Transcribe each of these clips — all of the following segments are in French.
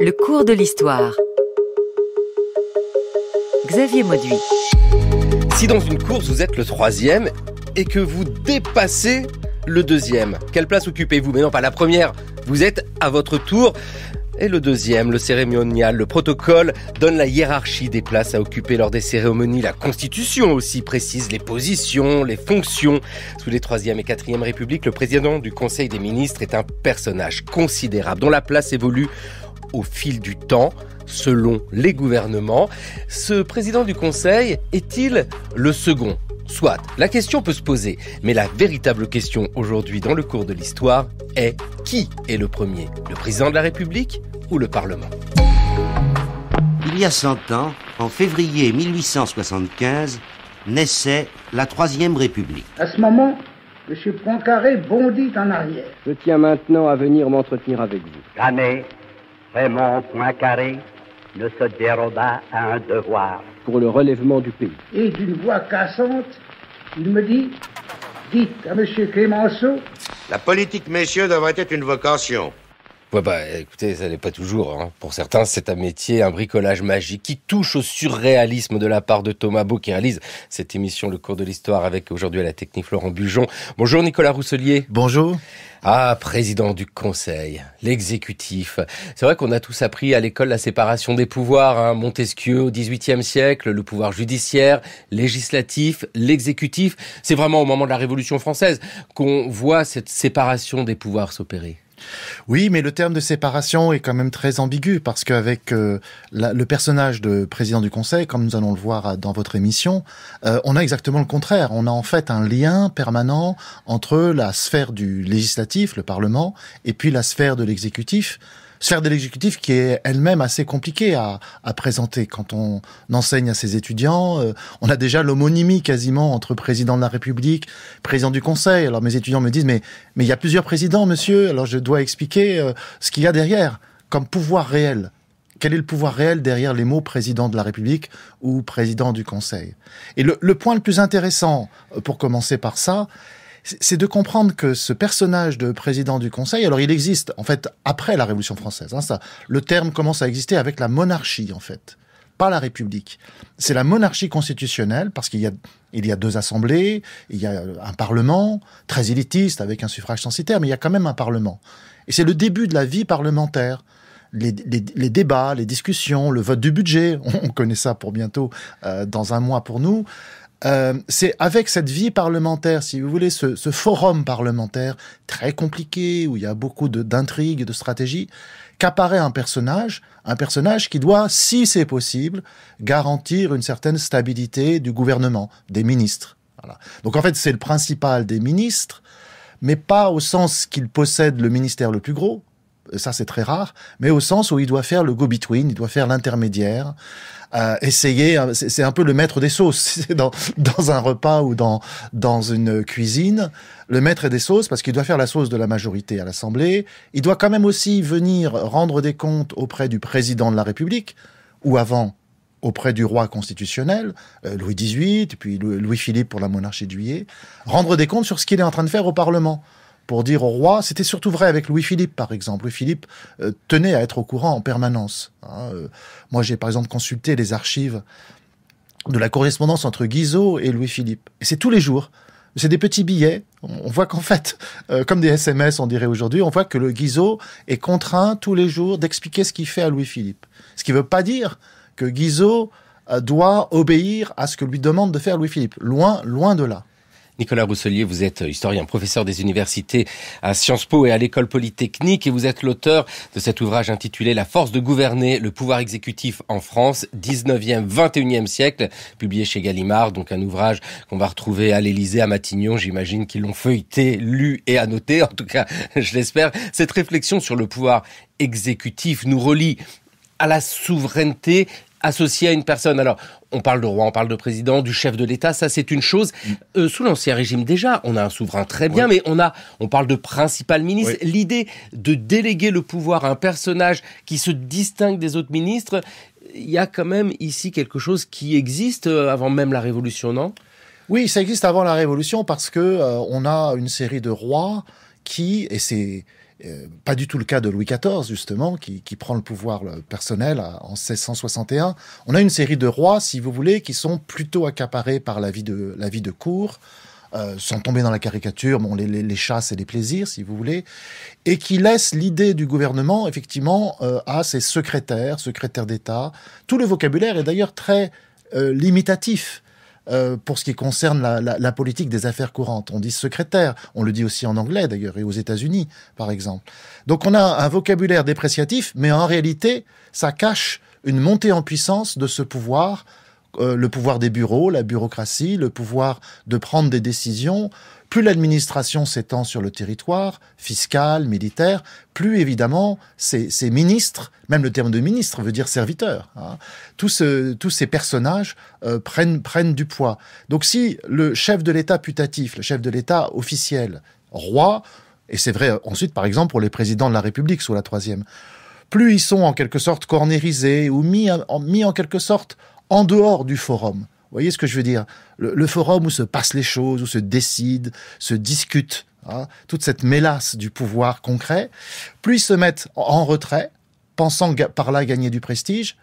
Le cours de l'histoire. Xavier Mauduit. Si dans une course vous êtes le troisième et que vous dépassez le deuxième, quelle place occupez-vous Mais non, pas la première. Vous êtes à votre tour. Et le deuxième, le cérémonial, le protocole, donne la hiérarchie des places à occuper lors des cérémonies. La Constitution aussi précise les positions, les fonctions. Sous les troisième et quatrième Républiques, le président du Conseil des ministres est un personnage considérable dont la place évolue au fil du temps, selon les gouvernements. Ce président du Conseil est-il le second Soit, la question peut se poser, mais la véritable question aujourd'hui dans le cours de l'histoire est qui est le premier Le président de la République ou le Parlement Il y a 100 ans, en février 1875, naissait la Troisième République. À ce moment, M. Poincaré bondit en arrière. Je tiens maintenant à venir m'entretenir avec vous. Jamais Raymond Poincaré ne se déroba à un devoir. Pour le relèvement du pays. Et d'une voix cassante, il me dit Dites à M. Clémenceau. La politique, messieurs, devrait être une vocation. Bah, écoutez, ça n'est pas toujours. Hein. Pour certains, c'est un métier, un bricolage magique qui touche au surréalisme de la part de Thomas Beau qui réalise cette émission Le cours de l'histoire avec aujourd'hui à la technique laurent Bujon. Bonjour Nicolas Rousselier. Bonjour. Ah, président du conseil, l'exécutif. C'est vrai qu'on a tous appris à l'école la séparation des pouvoirs, hein. Montesquieu au XVIIIe siècle, le pouvoir judiciaire, législatif, l'exécutif. C'est vraiment au moment de la Révolution française qu'on voit cette séparation des pouvoirs s'opérer. Oui, mais le terme de séparation est quand même très ambigu parce qu'avec euh, le personnage de président du Conseil, comme nous allons le voir euh, dans votre émission, euh, on a exactement le contraire. On a en fait un lien permanent entre la sphère du législatif, le Parlement, et puis la sphère de l'exécutif sphère de l'exécutif qui est elle-même assez compliquée à, présenter quand on enseigne à ses étudiants. Euh, on a déjà l'homonymie quasiment entre président de la République, président du Conseil. Alors mes étudiants me disent mais mais il y a plusieurs présidents, monsieur. Alors je dois expliquer euh, ce qu'il y a derrière comme pouvoir réel. Quel est le pouvoir réel derrière les mots président de la République ou président du Conseil Et le, le point le plus intéressant euh, pour commencer par ça, c'est de comprendre que ce personnage de président du Conseil, alors il existe en fait après la Révolution française. Hein, ça, le terme commence à exister avec la monarchie en fait, pas la République. C'est la monarchie constitutionnelle parce qu'il y a il y a deux assemblées, il y a un parlement très élitiste avec un suffrage censitaire, mais il y a quand même un parlement. Et c'est le début de la vie parlementaire. Les, débats, les discussions, le vote du budget, on, connaît ça pour bientôt euh, dans un mois pour nous. Euh, c'est avec cette vie parlementaire, si vous voulez, ce, forum parlementaire très compliqué, où il y a beaucoup d'intrigues, de, de stratégies, qu'apparaît un personnage, un personnage qui doit, si c'est possible, garantir une certaine stabilité du gouvernement, des ministres. Voilà. Donc en fait, c'est le principal des ministres, mais pas au sens qu'il possède le ministère le plus gros, ça c'est très rare, mais au sens où il doit faire le go-between, il doit faire l'intermédiaire, euh, essayer, hein, c'est un peu le maître des sauces dans, un repas ou dans, dans une cuisine. Le maître des sauces, parce qu'il doit faire la sauce de la majorité à l'Assemblée, il doit quand même aussi venir rendre des comptes auprès du président de la République, ou avant auprès du roi constitutionnel, euh, Louis XVIII, puis Louis-Philippe pour la monarchie de Juillet, rendre des comptes sur ce qu'il est en train de faire au Parlement pour dire au roi. C'était surtout vrai avec Louis-Philippe, par exemple. Louis-Philippe euh, tenait à être au courant en permanence. Hein, euh. moi, j'ai par exemple consulté les archives de la correspondance entre Guizot et Louis-Philippe. Et c'est tous les jours. C'est des petits billets. On voit qu'en fait, euh, comme des SMS, on dirait aujourd'hui, on voit que le Guizot est contraint tous les jours d'expliquer ce qu'il fait à Louis-Philippe. Ce qui ne veut pas dire que Guizot doit obéir à ce que lui demande de faire Louis-Philippe. Loin, loin de là. Nicolas Rousselier, vous êtes historien, professeur des universités à Sciences Po et à l'école polytechnique et vous êtes l'auteur de cet ouvrage intitulé La force de gouverner le pouvoir exécutif en France, 19e, 21e siècle, publié chez Gallimard, donc un ouvrage qu'on va retrouver à l'Élysée, à Matignon, j'imagine qu'ils l'ont feuilleté, lu et annoté, en tout cas, je l'espère. Cette réflexion sur le pouvoir exécutif nous relie à la souveraineté associé à une personne. Alors, on parle de roi, on parle de président, du chef de l'État, ça c'est une chose. Mm. Euh, sous l'Ancien Régime déjà, on a un souverain très bien, mais on a, on parle de principal ministre. L'idée de déléguer le pouvoir à un personnage qui se distingue des autres ministres, il y a quand même ici quelque chose qui existe euh, avant même la Révolution, non Oui, ça existe avant la Révolution parce que euh, on a une série de rois qui, et c'est euh, pas du tout le cas de Louis XIV, justement, qui, prend le pouvoir euh, personnel en 1661. On a une série de rois, si vous voulez, qui sont plutôt accaparés par la vie de, la vie de cour, euh, sont tombés dans la caricature, bon, les, chasses et les plaisirs, si vous voulez, et qui laissent l'idée du gouvernement, effectivement, à ses secrétaires, secrétaires d'État. Tout le vocabulaire est d'ailleurs très limitatif euh, pour ce qui concerne la, politique des affaires courantes. On dit secrétaire, on le dit aussi en anglais d'ailleurs et aux États-Unis par exemple. Donc on a un vocabulaire dépréciatif, mais en réalité, ça cache une montée en puissance de ce pouvoir euh, le pouvoir des bureaux, la bureaucratie, le pouvoir de prendre des décisions. Plus l'administration s'étend sur le territoire, fiscal, militaire, plus évidemment ces, ministres, même le terme de ministre veut dire serviteur, hein, euh, tous, ces personnages euh, prennent, du poids. Donc si le chef de l'État putatif, le chef de l'État officiel, roi, et c'est vrai ensuite par exemple pour les présidents de la République sous la troisième, plus ils sont en quelque sorte cornérisés ou mis, en, mis en quelque sorte en dehors du forum. Vous voyez ce que je veux dire le, forum où se passent les choses, où se décident, se discutent, hein, toute cette mélasse du pouvoir concret, plus ils se mettent en retrait, pensant par là gagner du prestige,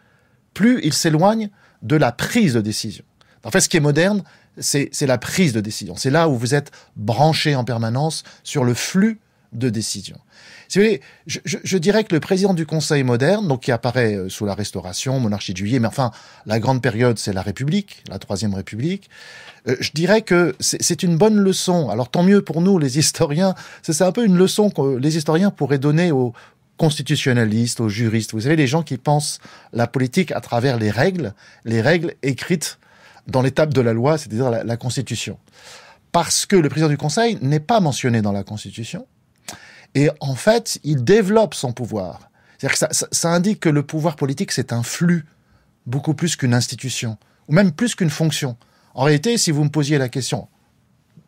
plus ils s'éloignent de la prise de décision. En fait, ce qui est moderne, c'est la prise de décision. C'est là où vous êtes branché en permanence sur le flux de décision. Si vous je, dirais que le président du Conseil moderne, donc qui apparaît euh, sous la Restauration, monarchie de Juillet, mais enfin, la grande période, c'est la République, la Troisième République. Euh, je dirais que c'est une bonne leçon. Alors tant mieux pour nous, les historiens. C'est un peu une leçon que les historiens pourraient donner aux, constitutionnalistes, aux juristes. Vous savez, les gens qui pensent la politique à travers les règles, les règles écrites dans l'étape de la loi, c'est-à-dire la, Constitution. Parce que le président du Conseil n'est pas mentionné dans la Constitution. Et en fait, il développe son pouvoir. C'est-à-dire que ça, indique que le pouvoir politique, c'est un flux, beaucoup plus qu'une institution, ou même plus qu'une fonction. En réalité, si vous me posiez la question,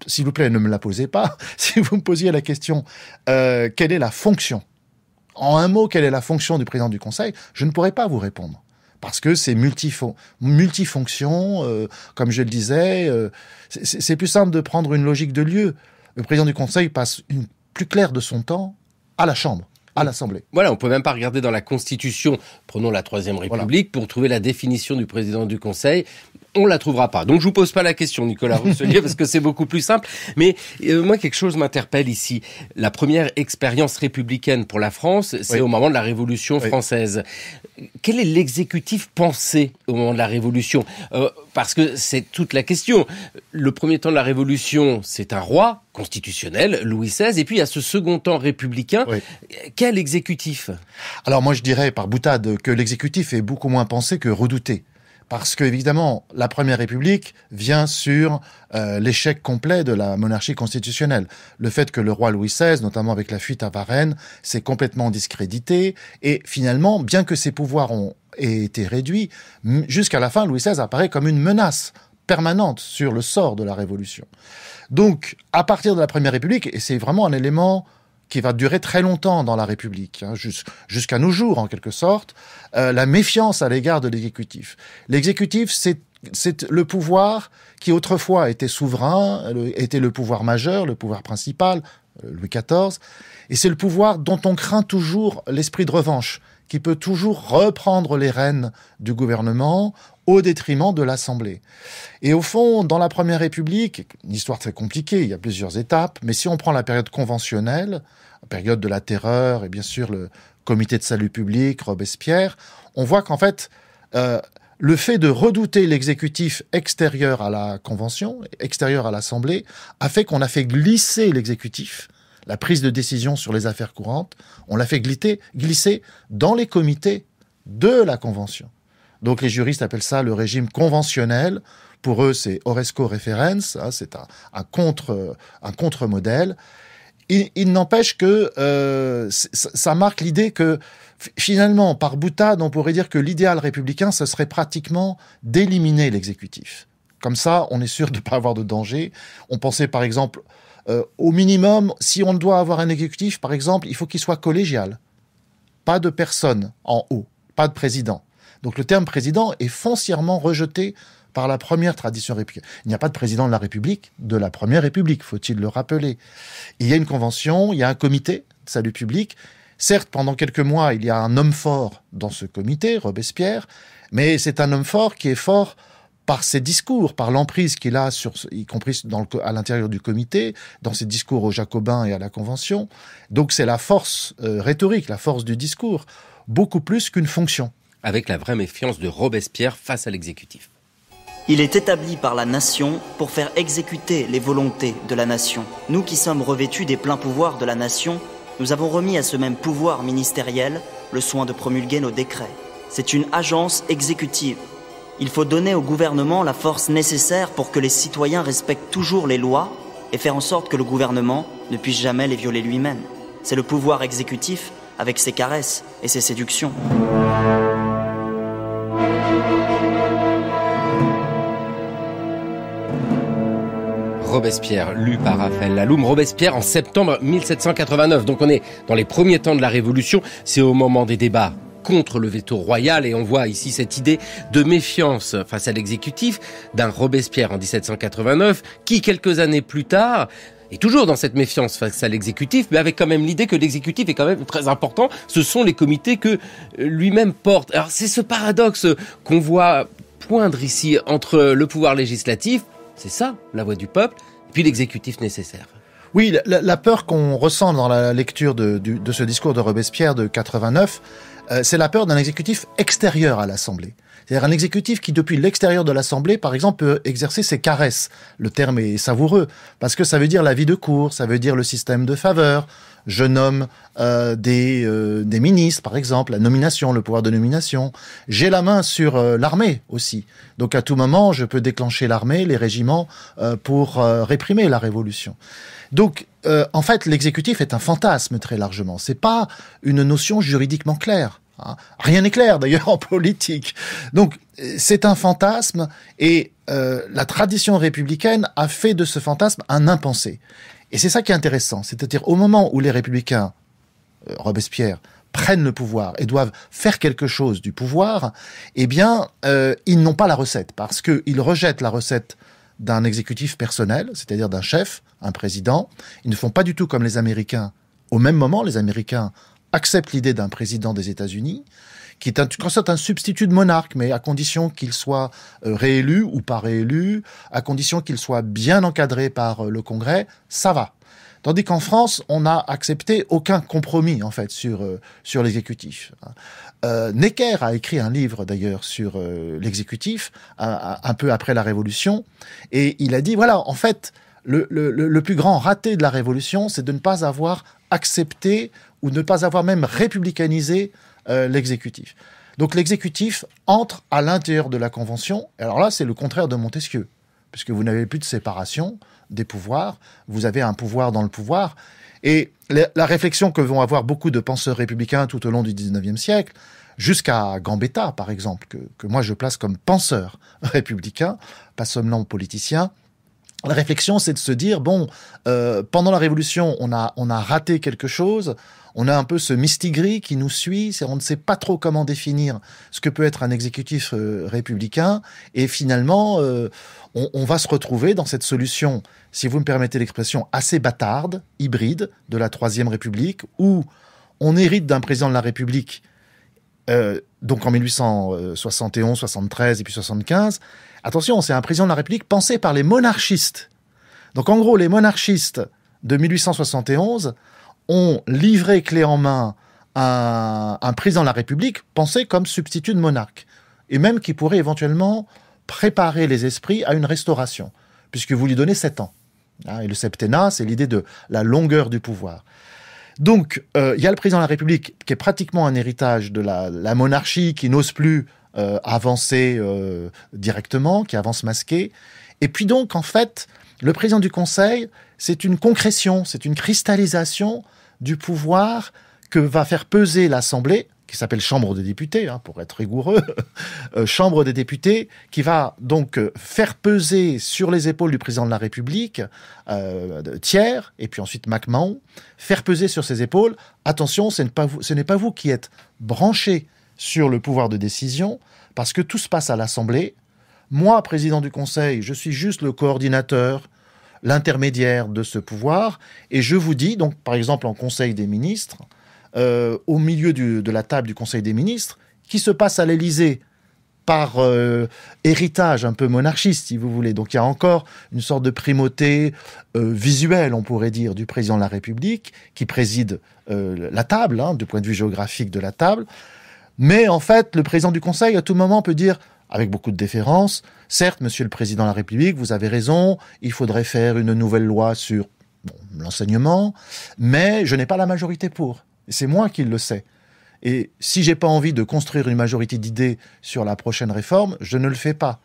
s'il vous plaît, ne me la posez pas, si vous me posiez la question, euh, quelle est la fonction En un mot, quelle est la fonction du président du Conseil Je ne pourrais pas vous répondre parce que c'est multifonction, euh, comme je le disais. Euh, c'est plus simple de prendre une logique de lieu. Le président du Conseil passe une plus clair de son temps à la Chambre à l'Assemblée. Voilà, on peut même pas regarder dans la Constitution, prenons la Troisième République, pour trouver la définition du président du Conseil on la trouvera pas. Donc je vous pose pas la question, Nicolas Rousselier, parce que c'est beaucoup plus simple. Mais euh, moi, quelque chose m'interpelle ici. La première expérience républicaine pour la France, c'est au moment de la Révolution française. Quel est l'exécutif pensé au moment de la Révolution euh, Parce que c'est toute la question. Le premier temps de la Révolution, c'est un roi constitutionnel, Louis XVI, et puis à ce second temps républicain, quel exécutif Alors moi je dirais par boutade que l'exécutif est beaucoup moins pensé que redouté. Parce que, évidemment, la Première République vient sur euh, l'échec complet de la monarchie constitutionnelle. Le fait que le roi Louis XVI, notamment avec la fuite à Varennes, s'est complètement discrédité. Et finalement, bien que ses pouvoirs ont été réduits, jusqu'à la fin, Louis XVI apparaît comme une menace permanente sur le sort de la Révolution. Donc, à partir de la Première République, et c'est vraiment un élément qui va durer très longtemps dans la République, hein, jusqu'à nos jours en quelque sorte, euh, la méfiance à l'égard de l'exécutif. L'exécutif, c'est c'est le pouvoir qui autrefois était souverain, était le pouvoir majeur, le pouvoir principal, euh, Louis XIV, et c'est le pouvoir dont on craint toujours l'esprit de revanche, qui peut toujours reprendre les rênes du gouvernement au détriment de l'Assemblée. Et au fond, dans la Première République, une histoire très compliquée, il y a plusieurs étapes, mais si on prend la période conventionnelle, période de la terreur et bien sûr le comité de salut public, Robespierre, on voit qu'en fait, euh, le fait de redouter l'exécutif extérieur à la Convention, extérieur à l'Assemblée, a fait qu'on a fait glisser l'exécutif, la prise de décision sur les affaires courantes, on l'a fait glisser dans les comités de la Convention. Donc les juristes appellent ça le régime conventionnel. Pour eux, c'est Oresco référence hein, c'est un, un euh, contre-modèle il, n'empêche que euh, ça marque l'idée que finalement, par boutade, on pourrait dire que l'idéal républicain, ce serait pratiquement d'éliminer l'exécutif. Comme ça, on est sûr de ne pas avoir de danger. On pensait par exemple, euh, au minimum, si on doit avoir un exécutif, par exemple, il faut qu'il soit collégial. Pas de personne en haut, pas de président. Donc le terme président est foncièrement rejeté par la première tradition républicaine. Il n'y a pas de président de la République de la première République, faut-il le rappeler. Il y a une convention, il y a un comité de salut public. Certes, pendant quelques mois, il y a un homme fort dans ce comité, Robespierre, mais c'est un homme fort qui est fort par ses discours, par l'emprise qu'il a, sur, y compris à l'intérieur du comité, dans ses discours aux Jacobins et à la Convention. Donc c'est la force euh, rhétorique, la force du discours, beaucoup plus qu'une fonction. Avec la vraie méfiance de Robespierre face à l'exécutif. Il est établi par la nation pour faire exécuter les volontés de la nation. Nous qui sommes revêtus des pleins pouvoirs de la nation, nous avons remis à ce même pouvoir ministériel le soin de promulguer nos décrets. C'est une agence exécutive. Il faut donner au gouvernement la force nécessaire pour que les citoyens respectent toujours les lois et faire en sorte que le gouvernement ne puisse jamais les violer lui-même. C'est le pouvoir exécutif avec ses caresses et ses séductions. Robespierre, lu par Raphaël Laloum. Robespierre en septembre 1789. Donc on est dans les premiers temps de la Révolution. C'est au moment des débats contre le veto royal et on voit ici cette idée de méfiance face à l'exécutif d'un Robespierre en 1789 qui quelques années plus tard est toujours dans cette méfiance face à l'exécutif, mais avec quand même l'idée que l'exécutif est quand même très important. Ce sont les comités que lui-même porte. Alors c'est ce paradoxe qu'on voit poindre ici entre le pouvoir législatif c'est ça, la voix du peuple, puis l'exécutif nécessaire. Oui, la, peur qu'on ressent dans la lecture de, ce discours de Robespierre de 89, euh, c'est la peur d'un exécutif extérieur à l'Assemblée. C'est-à-dire un exécutif qui, depuis l'extérieur de l'Assemblée, par exemple, peut exercer ses caresses. Le terme est savoureux, parce que ça veut dire la vie de cour, ça veut dire le système de faveur, je nomme euh, euh, des, ministres, par exemple, la nomination, le pouvoir de nomination. J'ai la main sur euh, l'armée aussi. Donc à tout moment, je peux déclencher l'armée, les régiments, pour réprimer la révolution. Donc en fait, l'exécutif est un fantasme très largement. C'est pas une notion juridiquement claire. Hein. Rien n'est clair d'ailleurs en politique. Donc c'est un fantasme et la tradition républicaine a fait de ce fantasme un impensé. Et c'est ça qui est intéressant. C'est-à-dire au moment où les républicains, euh, Robespierre, prennent le pouvoir et doivent faire quelque chose du pouvoir, eh bien, euh, ils n'ont pas la recette parce qu'ils rejettent la recette d'un exécutif personnel, c'est-à-dire d'un chef, un président. Ils ne font pas du tout comme les Américains. Au même moment, les Américains acceptent l'idée d'un président des États-Unis, qui est un, un substitut de monarque, mais à condition qu'il soit euh, réélu ou pas réélu, à condition qu'il soit bien encadré par euh, le Congrès, ça va. Tandis qu'en France, on n'a accepté aucun compromis en fait sur euh, sur l'exécutif. Necker a écrit un livre d'ailleurs sur l'exécutif un, peu après la Révolution, et il a dit voilà en fait le, le plus grand raté de la Révolution, c'est de ne pas avoir accepté ou ne pas avoir même républicanisé euh, l'exécutif. Donc l'exécutif entre à l'intérieur de la Convention. Alors là, c'est le contraire de Montesquieu, puisque vous n'avez plus de séparation des pouvoirs, vous avez un pouvoir dans le pouvoir. Et la, réflexion que vont avoir beaucoup de penseurs républicains tout au long du 19 siècle, jusqu'à Gambetta par exemple, que, que, moi je place comme penseur républicain, pas seulement politicien, la réflexion, c'est de se dire, bon, euh, pendant la Révolution, on a, on a raté quelque chose, on a un peu ce mistigris qui nous suit, on ne sait pas trop comment définir ce que peut être un exécutif euh, républicain, et finalement, euh, on, on, va se retrouver dans cette solution, si vous me permettez l'expression, assez bâtarde, hybride, de la Troisième République, où on hérite d'un président de la République, euh, donc en 1871, 73 et puis 75, Attention, c'est un président de la République pensé par les monarchistes. Donc en gros, les monarchistes de 1871 ont livré clé en main un, président de la République pensé comme substitut de monarque, et même qui pourrait éventuellement préparer les esprits à une restauration, puisque vous lui donnez sept ans. Hein, et le septennat, c'est l'idée de la longueur du pouvoir. Donc, euh, il y a le président de la République qui est pratiquement un héritage de la monarchie, qui n'ose plus euh, Avancer euh, directement, qui avance masqué, Et puis donc, en fait, le président du Conseil, c'est une concrétion, c'est une cristallisation du pouvoir que va faire peser l'Assemblée, qui s'appelle Chambre des députés, hein, pour être rigoureux, euh, Chambre des députés, qui va donc faire peser sur les épaules du président de la République, Thiers, et puis ensuite MacMahon, faire peser sur ses épaules, attention, ce n'est pas, vous, ce pas vous qui êtes branché sur le pouvoir de décision, parce que tout se passe à l'Assemblée. Moi, président du Conseil, je suis juste le coordinateur, l'intermédiaire de ce pouvoir, et je vous dis, donc par exemple en Conseil des ministres, euh, au milieu de la table du Conseil des ministres, qui se passe à l'Élysée par euh, héritage un peu monarchiste, si vous voulez. Donc il y a encore une sorte de primauté euh, visuelle, on pourrait dire, du président de la République, qui préside la table, hein, du point de vue géographique de la table. Mais en fait, le président du Conseil, à tout moment, peut dire, avec beaucoup de déférence, certes, monsieur le président de la République, vous avez raison, il faudrait faire une nouvelle loi sur l'enseignement, mais je n'ai pas la majorité pour. C'est moi qui le sais. Et si j'ai pas envie de construire une majorité d'idées sur la prochaine réforme, je ne le fais pas.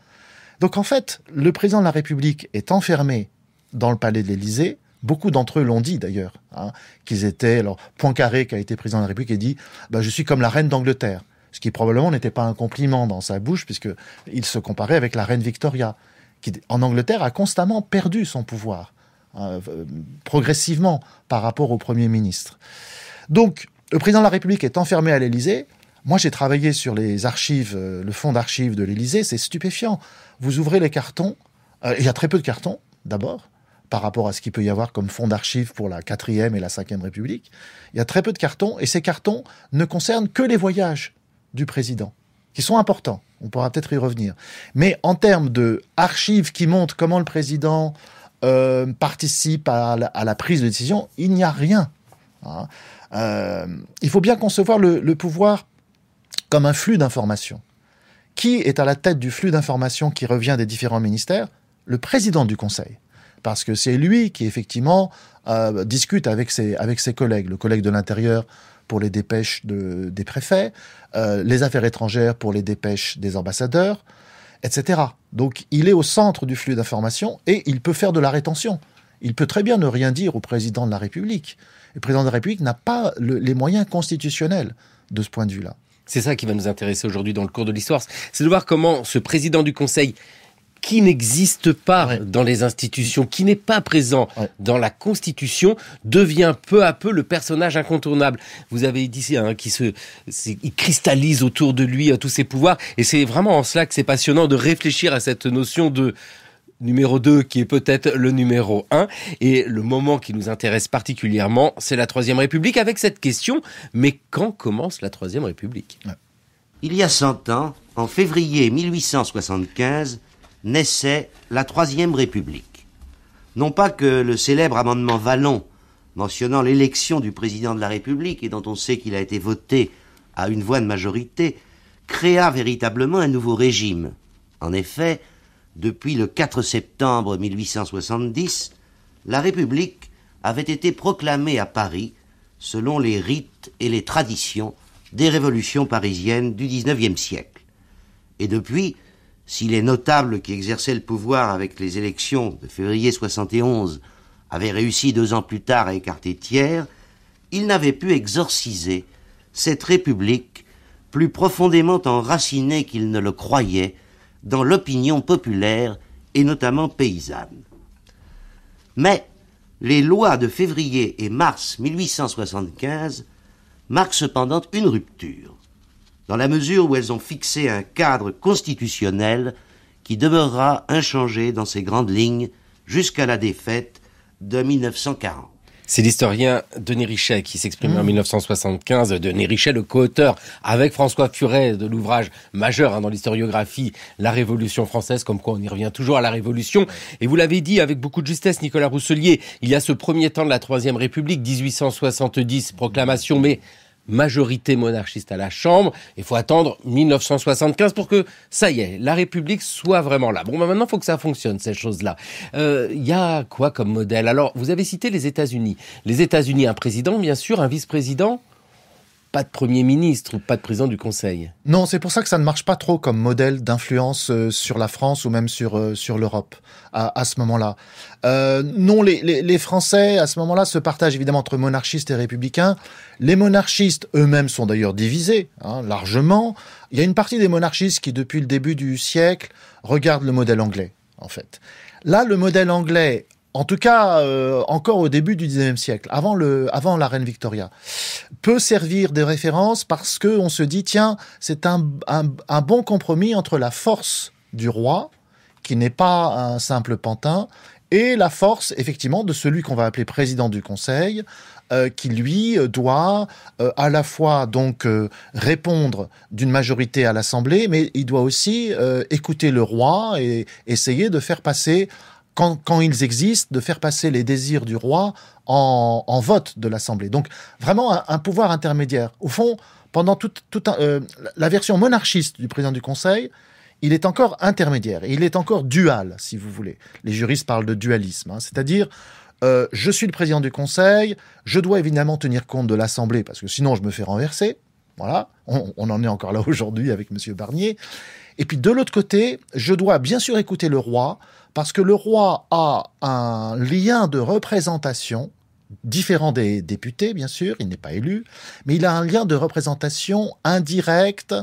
Donc en fait, le président de la République est enfermé dans le palais de l'Élysée Beaucoup d'entre eux l'ont dit d'ailleurs, hein, qu'ils étaient. Alors, Poincaré, qui a été président de la République, a dit bah, Je suis comme la reine d'Angleterre. Ce qui probablement n'était pas un compliment dans sa bouche, puisqu'il se comparait avec la reine Victoria, qui en Angleterre a constamment perdu son pouvoir, hein, euh, progressivement par rapport au Premier ministre. Donc, le président de la République est enfermé à l'Élysée. Moi, j'ai travaillé sur les archives, euh, le fonds d'archives de l'Élysée. C'est stupéfiant. Vous ouvrez les cartons. Euh, il y a très peu de cartons, d'abord par rapport à ce qu'il peut y avoir comme fonds d'archives pour la 4e et la 5e République. Il y a très peu de cartons, et ces cartons ne concernent que les voyages du président, qui sont importants. On pourra peut-être y revenir. Mais en termes de archives qui montrent comment le président euh, participe à la, prise de décision, il n'y a rien. Hein. Euh, il faut bien concevoir le pouvoir comme un flux d'informations. Qui est à la tête du flux d'informations qui revient des différents ministères Le président du Conseil parce que c'est lui qui effectivement euh, discute avec ses, avec ses collègues, le collègue de l'intérieur pour les dépêches des préfets, euh, les affaires étrangères pour les dépêches des ambassadeurs, etc. Donc il est au centre du flux d'informations et il peut faire de la rétention. Il peut très bien ne rien dire au président de la République. Le président de la République n'a pas les moyens constitutionnels de ce point de vue-là. C'est ça qui va nous intéresser aujourd'hui dans le cours de l'histoire, c'est de voir comment ce président du Conseil qui n'existe pas dans les institutions, qui n'est pas présent dans la Constitution, devient peu à peu le personnage incontournable. Vous avez dit hein, qui se cristallise autour de lui hein, tous ses pouvoirs, et c'est vraiment en cela que c'est passionnant de réfléchir à cette notion de numéro 2 qui est peut-être le numéro 1. Et le moment qui nous intéresse particulièrement, c'est la Troisième République avec cette question, mais quand commence la Troisième République Il y a 100 ans, en février 1875, naissait la Troisième République. Non pas que le célèbre amendement Vallon, mentionnant l'élection du président de la République et dont on sait qu'il a été voté à une voix de majorité, créa véritablement un nouveau régime. En effet, depuis le 4 septembre 1870, la République avait été proclamée à Paris selon les rites et les traditions des révolutions parisiennes du XIXe siècle. Et depuis, si les notables qui exerçaient le pouvoir avec les élections de février 71 avaient réussi deux ans plus tard à écarter Thiers, ils n'avaient pu exorciser cette République plus profondément enracinée qu'ils ne le croyaient dans l'opinion populaire et notamment paysanne. Mais les lois de février et mars 1875 marquent cependant une rupture dans la mesure où elles ont fixé un cadre constitutionnel qui demeurera inchangé dans ses grandes lignes jusqu'à la défaite de 1940. C'est l'historien Denis Richet qui s'exprime en 1975. Mmh. Denis Richet, le coauteur avec François Furet de l'ouvrage majeur hein, dans l'historiographie La Révolution française, comme quoi on y revient toujours à la Révolution. Et vous l'avez dit avec beaucoup de justesse, Nicolas Rousselier, il y a ce premier temps de la Troisième République, 1870, proclamation, mais majorité monarchiste à la Chambre. Il faut attendre 1975 pour que, ça y est, la République soit vraiment là. Bon, bah, maintenant, il faut que ça fonctionne, ces choses-là. Il euh, y a quoi comme modèle Alors, vous avez cité les États-Unis. Les États-Unis, un président, bien sûr, un vice-président, pas de Premier ministre ou pas de président du Conseil. Non, c'est pour ça que ça ne marche pas trop comme modèle d'influence euh, sur la France ou même sur, euh, sur l'Europe à, ce moment-là. Euh, non, les, Français, à ce moment-là, se partagent évidemment entre monarchistes et républicains. Les monarchistes eux-mêmes sont d'ailleurs divisés, hein, largement. Il y a une partie des monarchistes qui, depuis le début du siècle, regardent le modèle anglais, en fait. Là, le modèle anglais en tout cas euh, encore au début du 19 siècle, avant, le, avant la reine Victoria, peut servir de référence parce qu'on se dit, tiens, c'est un, bon compromis entre la force du roi, qui n'est pas un simple pantin, et la force, effectivement, de celui qu'on va appeler président du conseil, euh, qui lui doit euh, à la fois donc répondre d'une majorité à l'Assemblée, mais il doit aussi écouter le roi et essayer de faire passer quand, ils existent, de faire passer les désirs du roi en, vote de l'Assemblée. Donc vraiment un, pouvoir intermédiaire. Au fond, pendant toute, euh, la version monarchiste du président du Conseil, il est encore intermédiaire, il est encore dual, si vous voulez. Les juristes parlent de dualisme, hein. c'est-à-dire euh, je suis le président du Conseil, je dois évidemment tenir compte de l'Assemblée, parce que sinon je me fais renverser. Voilà, on, on en est encore là aujourd'hui avec M. Barnier. Et puis de l'autre côté, je dois bien sûr écouter le roi, parce que le roi a un lien de représentation différent des députés, bien sûr, il n'est pas élu, mais il a un lien de représentation indirect,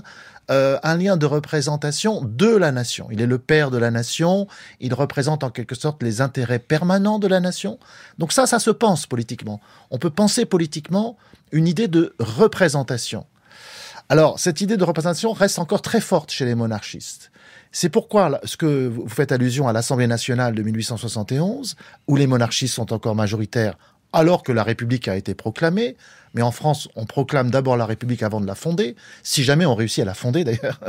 euh, un lien de représentation de la nation. Il est le père de la nation, il représente en quelque sorte les intérêts permanents de la nation. Donc ça, ça se pense politiquement. On peut penser politiquement une idée de représentation. Alors, cette idée de représentation reste encore très forte chez les monarchistes. C'est pourquoi ce que vous faites allusion à l'Assemblée nationale de 1871, où les monarchistes sont encore majoritaires alors que la République a été proclamée, mais en France, on proclame d'abord la République avant de la fonder, si jamais on réussit à la fonder d'ailleurs.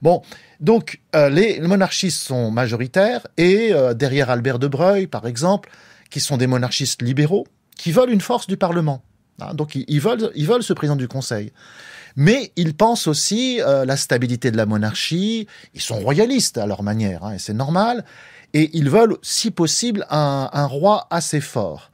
bon, donc euh, les monarchistes sont majoritaires, et euh, derrière Albert de Breuil, par exemple, qui sont des monarchistes libéraux, qui veulent une force du Parlement. Hein, donc ils, veulent, ils veulent ce président du Conseil. Mais ils pensent aussi euh, la stabilité de la monarchie. Ils sont royalistes à leur manière, hein, et c'est normal. Et ils veulent, si possible, un roi assez fort.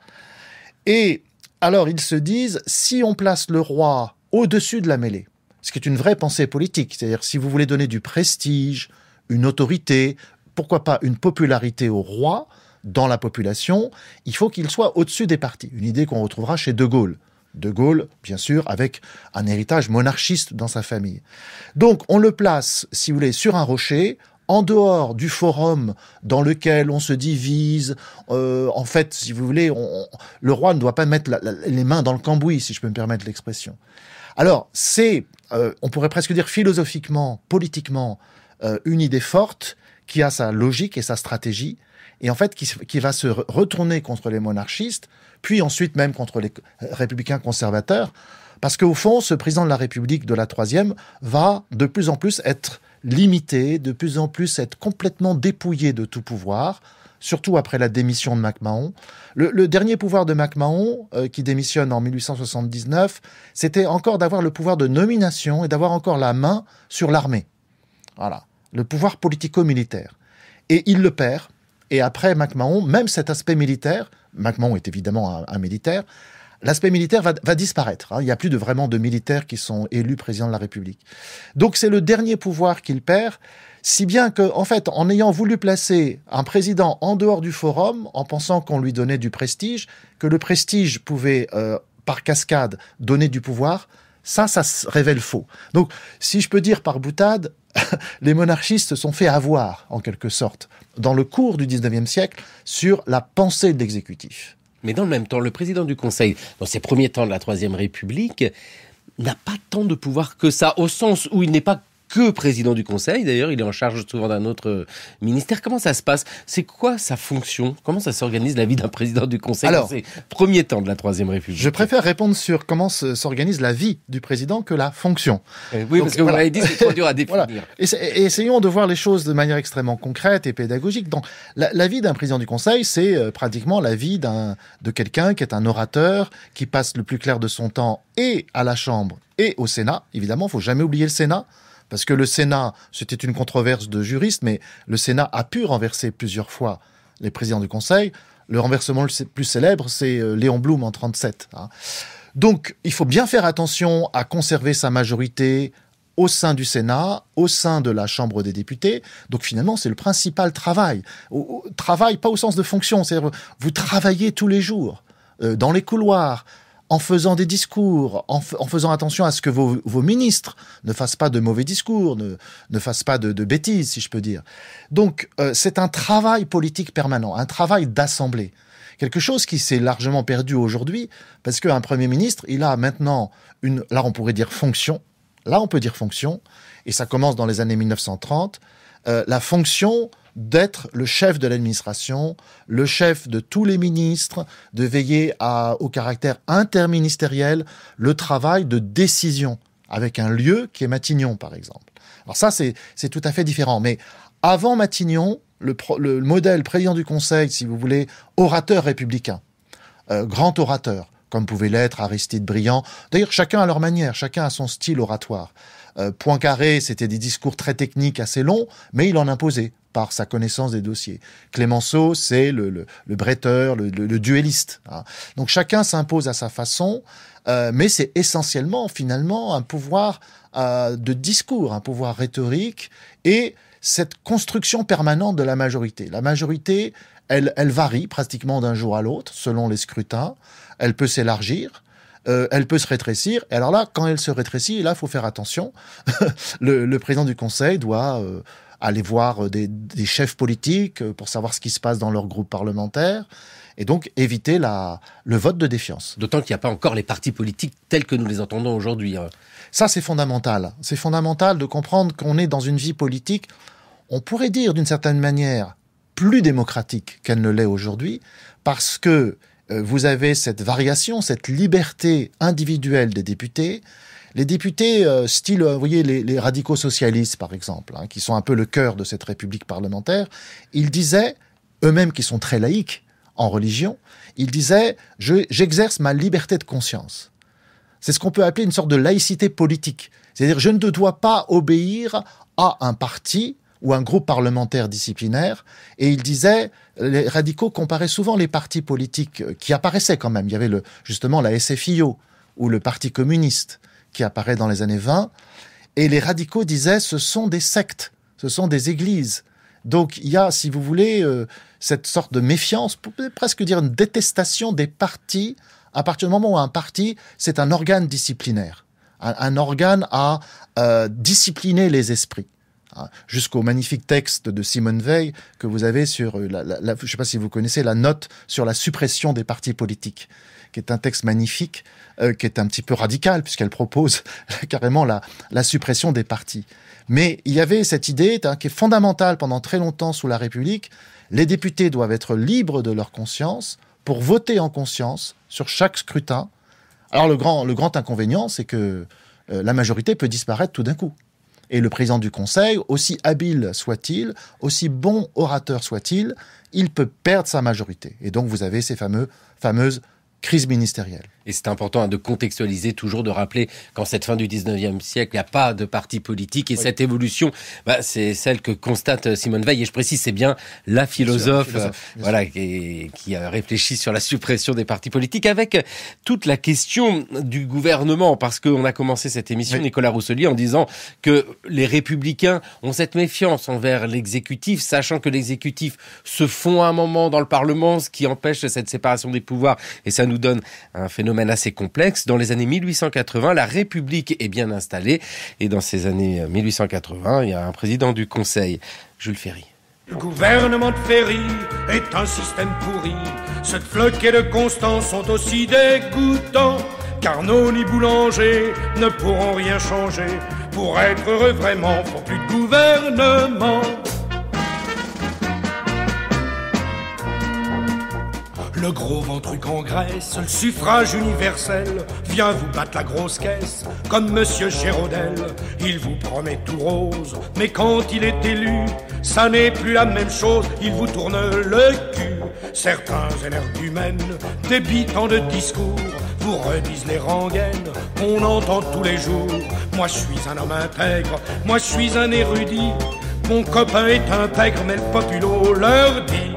Et alors ils se disent, si on place le roi au-dessus de la mêlée, ce qui est une vraie pensée politique, c'est-à-dire si vous voulez donner du prestige, une autorité, pourquoi pas une popularité au roi dans la population, il faut qu'il soit au-dessus des partis. Une idée qu'on retrouvera chez De Gaulle, de Gaulle, bien sûr, avec un héritage monarchiste dans sa famille. Donc on le place, si vous voulez, sur un rocher, en dehors du forum dans lequel on se divise, euh, en fait, si vous voulez, le roi ne doit pas mettre les mains dans le cambouis, si je peux me permettre l'expression. Alors, c'est, euh, on pourrait presque dire philosophiquement, politiquement, euh, une idée forte qui a sa logique et sa stratégie, et en fait qui va se retourner contre les monarchistes puis ensuite même contre les républicains conservateurs, parce qu'au fond, ce président de la République de la troisième va de plus en plus être limité, de plus en plus être complètement dépouillé de tout pouvoir, surtout après la démission de MacMahon. Le, dernier pouvoir de MacMahon, euh, qui démissionne en 1879, c'était encore d'avoir le pouvoir de nomination et d'avoir encore la main sur l'armée. Voilà, le pouvoir politico-militaire. Et il le perd et après MacMahon, même cet aspect militaire, MacMahon est évidemment un, militaire, l'aspect militaire va, disparaître. Hein. Il n'y a plus de, vraiment de militaires qui sont élus président de la République. Donc c'est le dernier pouvoir qu'il perd, si bien que, en fait, en ayant voulu placer un président en dehors du forum, en pensant qu'on lui donnait du prestige, que le prestige pouvait, euh, par cascade, donner du pouvoir, ça, ça se révèle faux. Donc, si je peux dire par boutade, les monarchistes sont fait avoir, en quelque sorte, dans le cours du 19e siècle, sur la pensée de l'exécutif. Mais dans le même temps, le président du Conseil, dans ses premiers temps de la Troisième République, n'a pas tant de pouvoir que ça, au sens où il n'est pas que président du Conseil. D'ailleurs, il est en charge souvent d'un autre euh, ministère. Comment ça se passe C'est quoi sa fonction Comment ça s'organise la vie d'un président du Conseil Alors, dans premier temps de la Troisième République Je préfère répondre sur comment s'organise la vie du président que la fonction. Euh, oui, parce que vous l'avez dit, c'est trop dur à définir. essayons de voir les choses de manière extrêmement concrète et pédagogique. Donc, la, vie d'un président du Conseil, c'est euh, pratiquement la vie d'un de quelqu'un qui est un orateur, qui passe le plus clair de son temps et à la Chambre et au Sénat. Évidemment, il faut jamais oublier le Sénat. Parce que le Sénat, c'était une controverse de juristes, mais le Sénat a pu renverser plusieurs fois les présidents du Conseil. Le renversement le plus célèbre, c'est euh, Léon Blum en 37. Hein. Donc, il faut bien faire attention à conserver sa majorité au sein du Sénat, au sein de la Chambre des députés. Donc finalement, c'est le principal travail. travail, pas au sens de fonction, cest vous travaillez tous les jours, euh, dans les couloirs, en faisant des discours, en, faisant attention à ce que vos, ministres ne fassent pas de mauvais discours, ne, ne fassent pas de, bêtises, si je peux dire. Donc, euh, c'est un travail politique permanent, un travail d'assemblée. Quelque chose qui s'est largement perdu aujourd'hui, parce qu'un Premier ministre, il a maintenant une, là on pourrait dire fonction, là on peut dire fonction, et ça commence dans les années 1930, euh, la fonction d'être le chef de l'administration, le chef de tous les ministres, de veiller au caractère interministériel, le travail de décision avec un lieu qui est Matignon, par exemple. Alors ça, c'est tout à fait différent. Mais avant Matignon, le, modèle président du Conseil, si vous voulez, orateur républicain, euh, grand orateur, comme pouvait l'être Aristide Briand. D'ailleurs, chacun à leur manière, chacun a son style oratoire. Euh, point carré, c'était des discours très techniques, assez longs, mais il en imposait par sa connaissance des dossiers. Clémenceau, c'est le, bretteur, le, duelliste. Hein. Donc chacun s'impose à sa façon, euh, mais c'est essentiellement, finalement, un pouvoir euh, de discours, un pouvoir rhétorique et cette construction permanente de la majorité. La majorité, elle varie pratiquement d'un jour à l'autre selon les scrutins. Elle peut s'élargir, euh, elle peut se rétrécir. Et alors là, quand elle se rétrécit, là, il faut faire attention. le, président du Conseil doit euh, aller voir euh, des, chefs politiques pour savoir ce qui se passe dans leur groupe parlementaire. Et donc éviter le vote de défiance. D'autant qu'il n'y a pas encore les partis politiques tels que nous les entendons aujourd'hui. Hein. Ça, c'est fondamental. C'est fondamental de comprendre qu'on est dans une vie politique, on pourrait dire d'une certaine manière, plus démocratique qu'elle ne l'est aujourd'hui, parce que euh, vous avez cette variation, cette liberté individuelle des députés. Les députés, euh, style, euh, vous voyez, les, radicaux socialistes, par exemple, hein, qui sont un peu le cœur de cette république parlementaire, ils disaient, eux-mêmes qui sont très laïcs en religion, ils disaient J'exerce ma liberté de conscience. C'est ce qu'on peut appeler une sorte de laïcité politique. C'est-à-dire, je ne dois pas obéir à un parti ou un groupe parlementaire disciplinaire, et il disait, les radicaux comparaient souvent les partis politiques qui apparaissaient quand même. Il y avait le, justement la SFIO ou le Parti communiste qui apparaît dans les années 20, et les radicaux disaient, ce sont des sectes, ce sont des églises. Donc il y a, si vous voulez, euh, cette sorte de méfiance, pour presque dire une détestation des partis, à partir du moment où un parti, c'est un organe disciplinaire, un, organe à euh, discipliner les esprits. Hein, jusqu'au magnifique texte de Simone Veil que vous avez sur, euh, la, je ne sais pas si vous connaissez, la note sur la suppression des partis politiques, qui est un texte magnifique, euh, qui est un petit peu radical, puisqu'elle propose carrément la, la suppression des partis. Mais il y avait cette idée hein, qui est fondamentale pendant très longtemps sous la République, les députés doivent être libres de leur conscience pour voter en conscience sur chaque scrutin. Alors le grand, inconvénient, c'est que euh, la majorité peut disparaître tout d'un coup. Et le président du Conseil, aussi habile soit-il, aussi bon orateur soit-il, il peut perdre sa majorité. Et donc vous avez ces fameux, fameuses crises ministérielles et c'est important hein, de contextualiser toujours, de rappeler qu'en cette fin du 19e siècle, il n'y a pas de parti politique et cette évolution, bah, c'est celle que constate euh, Simone Veil. Et je précise, c'est bien la philosophe, euh, voilà, qui, qui réfléchit sur la suppression des partis politiques avec euh, toute la question du gouvernement. Parce qu'on a commencé cette émission, Nicolas Rousselier, en disant que les républicains ont cette méfiance envers l'exécutif, sachant que l'exécutif se fond à un moment dans le Parlement, ce qui empêche cette séparation des pouvoirs. Et ça nous donne un phénomène phénomène assez complexe. Dans les années 1880, la République est bien installée et dans ces années 1880, euh, il y a un président du Conseil, Jules Ferry. Le gouvernement de Ferry est un système pourri. Cette flotte et le Constant sont aussi dégoûtants. Carnot ni Boulanger ne pourront rien changer. Pour être heureux vraiment, pour plus de gouvernement. Le gros ventre en Grèce, le suffrage universel, vient vous battre la grosse caisse, comme Monsieur Géraudel. Il vous promet tout rose, mais quand il est élu, ça n'est plus la même chose, il vous tourne le cul. Certains énergumènes, débitant de discours, vous redisent les rengaines qu'on entend tous les jours. Moi je suis un homme intègre, moi je suis un érudit, mon copain est intègre, mais le populo leur dit,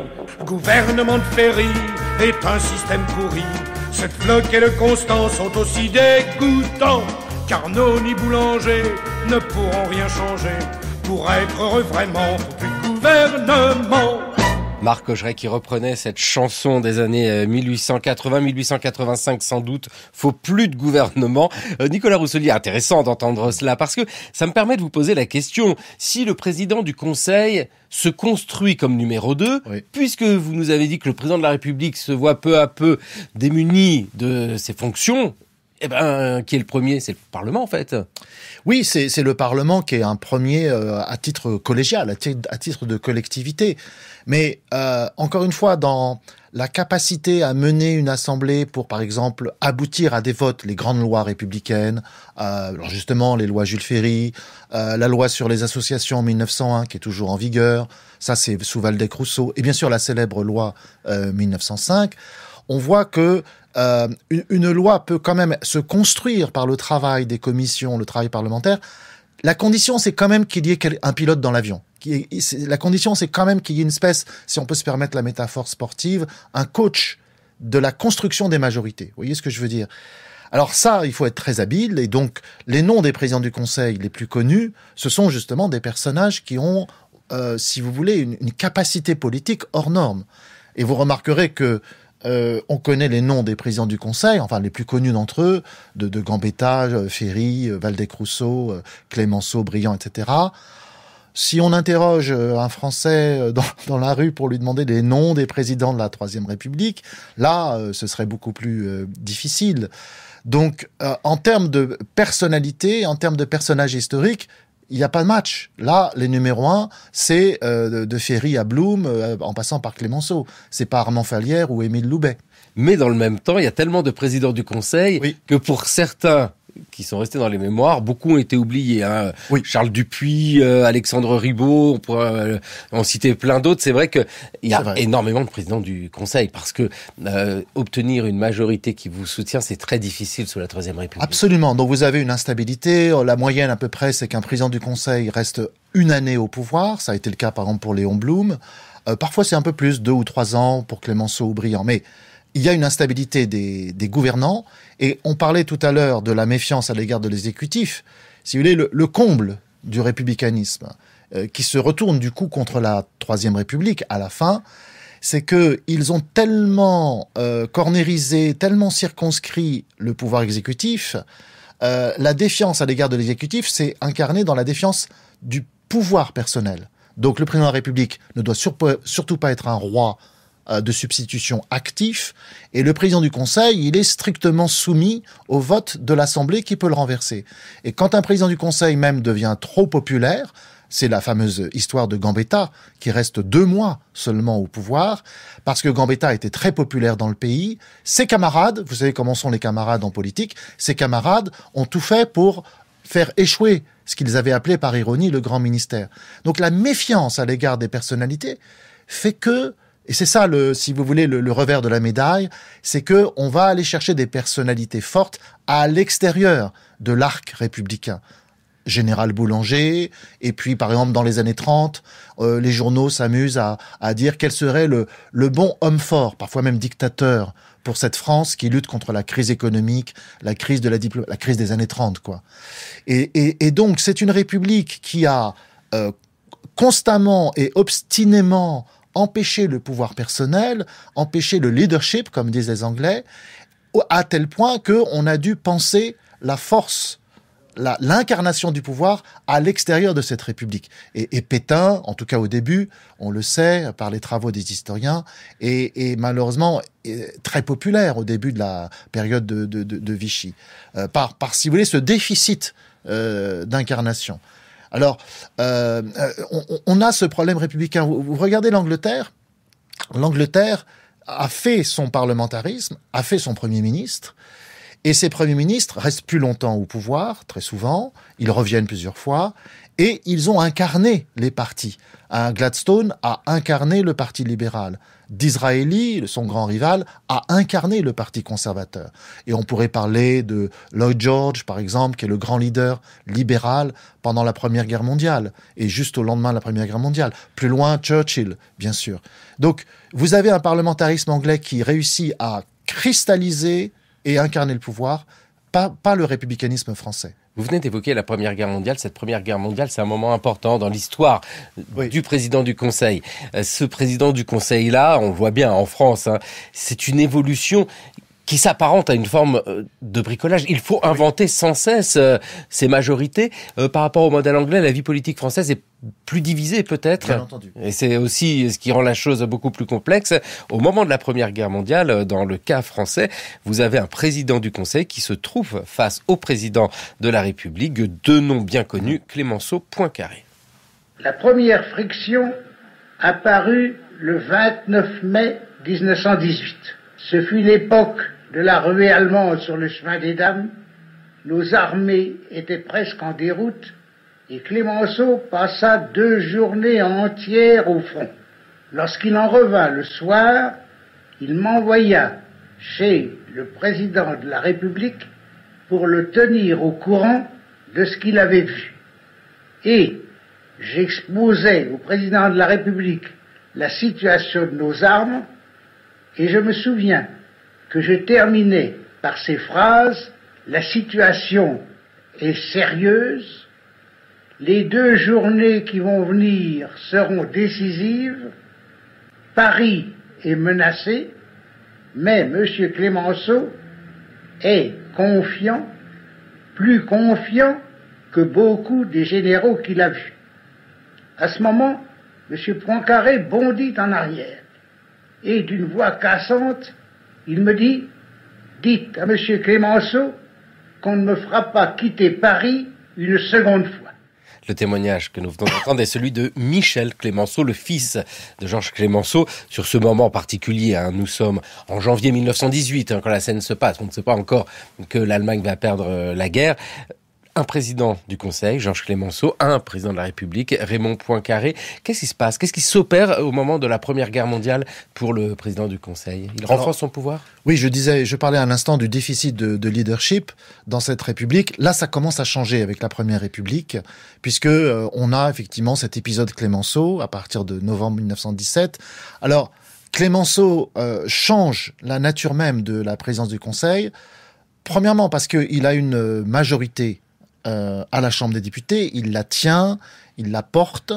gouvernement de ferry est un système pourri. Cette flotte et le constant sont aussi dégoûtants, Carnot ni boulanger ne pourront rien changer. Pour être heureux vraiment, du gouvernement. Marc Augeret qui reprenait cette chanson des années 1880-1885 euh, sans doute. Faut plus de gouvernement. Euh, Nicolas Rousselier, intéressant d'entendre cela parce que ça me permet de vous poser la question. Si le président du Conseil se construit comme numéro 2, puisque vous nous avez dit que le président de la République se voit peu à peu démuni de ses fonctions, eh ben, euh, qui est le premier C'est le Parlement, en fait. Oui, c'est le Parlement qui est un premier euh, à titre collégial, à titre, de collectivité. Mais euh, encore une fois, dans la capacité à mener une assemblée pour, par exemple, aboutir à des votes, les grandes lois républicaines, alors justement les lois Jules Ferry, la loi sur les associations en 1901 qui est toujours en vigueur, ça c'est sous Valdec-Rousseau, et bien sûr la célèbre loi 1905, on voit que euh, une, loi peut quand même se construire par le travail des commissions, le travail parlementaire. La condition, c'est quand même qu'il y ait un pilote dans l'avion. La condition, c'est quand même qu'il y ait une espèce, si on peut se permettre la métaphore sportive, un coach de la construction des majorités. Vous voyez ce que je veux dire alors ça, il faut être très habile, et donc les noms des présidents du Conseil les plus connus, ce sont justement des personnages qui ont, euh, si vous voulez, une, une, capacité politique hors norme. Et vous remarquerez que euh, on connaît les noms des présidents du Conseil, enfin les plus connus d'entre eux, de, Gambetta, euh, Ferry, euh, Valdec-Rousseau, Clémenceau, Briand, etc. Si on interroge un Français dans, la rue pour lui demander les noms des présidents de la Troisième République, là, ce serait beaucoup plus difficile. Donc, en termes de personnalité, en termes de personnages historiques, il n'y a pas de match. Là, les numéros un, c'est euh, de Ferry à Blum, euh, en passant par Clémenceau. C'est pas Armand Falière ou Émile Loubet. Mais dans le même temps, il y a tellement de présidents du Conseil que pour certains, qui sont restés dans les mémoires, beaucoup ont été oubliés. Hein. Charles Dupuis, euh, Alexandre Ribaud, on pourrait euh, en citer plein d'autres. C'est vrai qu'il y a énormément de présidents du Conseil parce que euh, obtenir une majorité qui vous soutient, c'est très difficile sous la Troisième République. Absolument. Donc vous avez une instabilité. La moyenne à peu près, c'est qu'un président du Conseil reste une année au pouvoir. Ça a été le cas par exemple pour Léon Blum. parfois c'est un peu plus, deux ou trois ans pour Clémenceau ou Briand. Mais il y a une instabilité des, gouvernants. Et on parlait tout à l'heure de la méfiance à l'égard de l'exécutif. Si vous voulez, le, comble du républicanisme, euh, qui se retourne du coup contre la Troisième République à la fin, c'est que ils ont tellement euh, cornérisé, tellement circonscrit le pouvoir exécutif, euh, la défiance à l'égard de l'exécutif s'est incarnée dans la défiance du pouvoir personnel. Donc le président de la République ne doit surtout pas être un roi euh, de substitution actif, et le président du Conseil, il est strictement soumis au vote de l'Assemblée qui peut le renverser. Et quand un président du Conseil même devient trop populaire, c'est la fameuse histoire de Gambetta, qui reste deux mois seulement au pouvoir, parce que Gambetta était très populaire dans le pays. Ses camarades, vous savez comment sont les camarades en politique, ses camarades ont tout fait pour faire échouer ce qu'ils avaient appelé par ironie le grand ministère. Donc la méfiance à l'égard des personnalités fait que et c'est ça, le, si vous voulez, le, revers de la médaille, c'est que on va aller chercher des personnalités fortes à l'extérieur de l'arc républicain. Général Boulanger, et puis par exemple dans les années 30, euh, les journaux s'amusent à, dire quel serait le, le bon homme fort, parfois même dictateur, pour cette France qui lutte contre la crise économique, la crise de la la crise des années 30, quoi. Et, donc c'est une république qui a euh, constamment et obstinément empêcher le pouvoir personnel, empêcher le leadership, comme disent les Anglais, à tel point qu'on a dû penser la force l'incarnation du pouvoir à l'extérieur de cette République. Et, Pétain, en tout cas au début, on le sait par les travaux des historiens, est, malheureusement très populaire au début de la période de, Vichy, euh, par, par, si vous voulez, ce déficit euh, d'incarnation. Alors, euh, euh, on, a ce problème républicain. Vous, regardez l'Angleterre. L'Angleterre a fait son parlementarisme, a fait son premier ministre. Et ces premiers ministres restent plus longtemps au pouvoir, très souvent, ils reviennent plusieurs fois, et ils ont incarné les partis. Gladstone a incarné le Parti libéral. D'Israéli, son grand rival, a incarné le Parti conservateur. Et on pourrait parler de Lloyd George, par exemple, qui est le grand leader libéral pendant la Première Guerre mondiale, et juste au lendemain de la Première Guerre mondiale. Plus loin, Churchill, bien sûr. Donc, vous avez un parlementarisme anglais qui réussit à cristalliser et incarner le pouvoir, pas le républicanisme français. Vous venez d'évoquer la Première Guerre mondiale. Cette Première Guerre mondiale, c'est un moment important dans l'histoire du président du Conseil. Euh, ce président du Conseil-là, on voit bien en France, hein, c'est une évolution qui s'apparente à une forme euh, de bricolage. Il faut inventer sans cesse euh, ces majorités. Euh, par rapport au modèle anglais, la vie politique française est plus divisée peut-être. Et c'est aussi ce qui rend la chose beaucoup plus complexe. Au moment de la Première Guerre mondiale, dans le cas français, vous avez un président du Conseil qui se trouve face au président de la République, deux noms bien connus, Clémenceau Poincaré. La première friction apparut le 29 mai 1918. Ce fut l'époque de la ruée allemande sur le chemin des dames, nos armées étaient presque en déroute et Clémenceau passa deux journées entières au front. Lorsqu'il en revint le soir, il m'envoya chez le président de la République pour le tenir au courant de ce qu'il avait vu. Et j'exposais au président de la République la situation de nos armes, et je me souviens que je terminais par ces phrases La situation est sérieuse, les deux journées qui vont venir seront décisives, Paris est menacé, mais M. Clémenceau est confiant, plus confiant que beaucoup des généraux qu'il a vus. À ce moment, M. Poincaré bondit en arrière et d'une voix cassante il me dit, dites à M. Clémenceau qu'on ne me fera pas quitter Paris une seconde fois. Le témoignage que nous venons d'entendre est celui de Michel Clémenceau, le fils de Georges Clémenceau. Sur ce moment particulier, hein, nous sommes en janvier 1918, hein, quand la scène se passe. On ne sait pas encore que l'Allemagne va perdre euh, la guerre un président du Conseil, Georges Clémenceau, un président de la République, Raymond Poincaré. Qu'est-ce qui se passe Qu'est-ce qui s'opère au moment de la Première Guerre mondiale pour le président du Conseil Il renforce son pouvoir Oui, je disais, je parlais à l'instant du déficit de, leadership dans cette République. Là, ça commence à changer avec la Première République, puisque euh, on a effectivement cet épisode Clémenceau à partir de novembre 1917. Alors, Clémenceau euh, change la nature même de la présidence du Conseil. Premièrement, parce qu'il a une euh, majorité euh, à la Chambre des députés, il la tient, il la porte.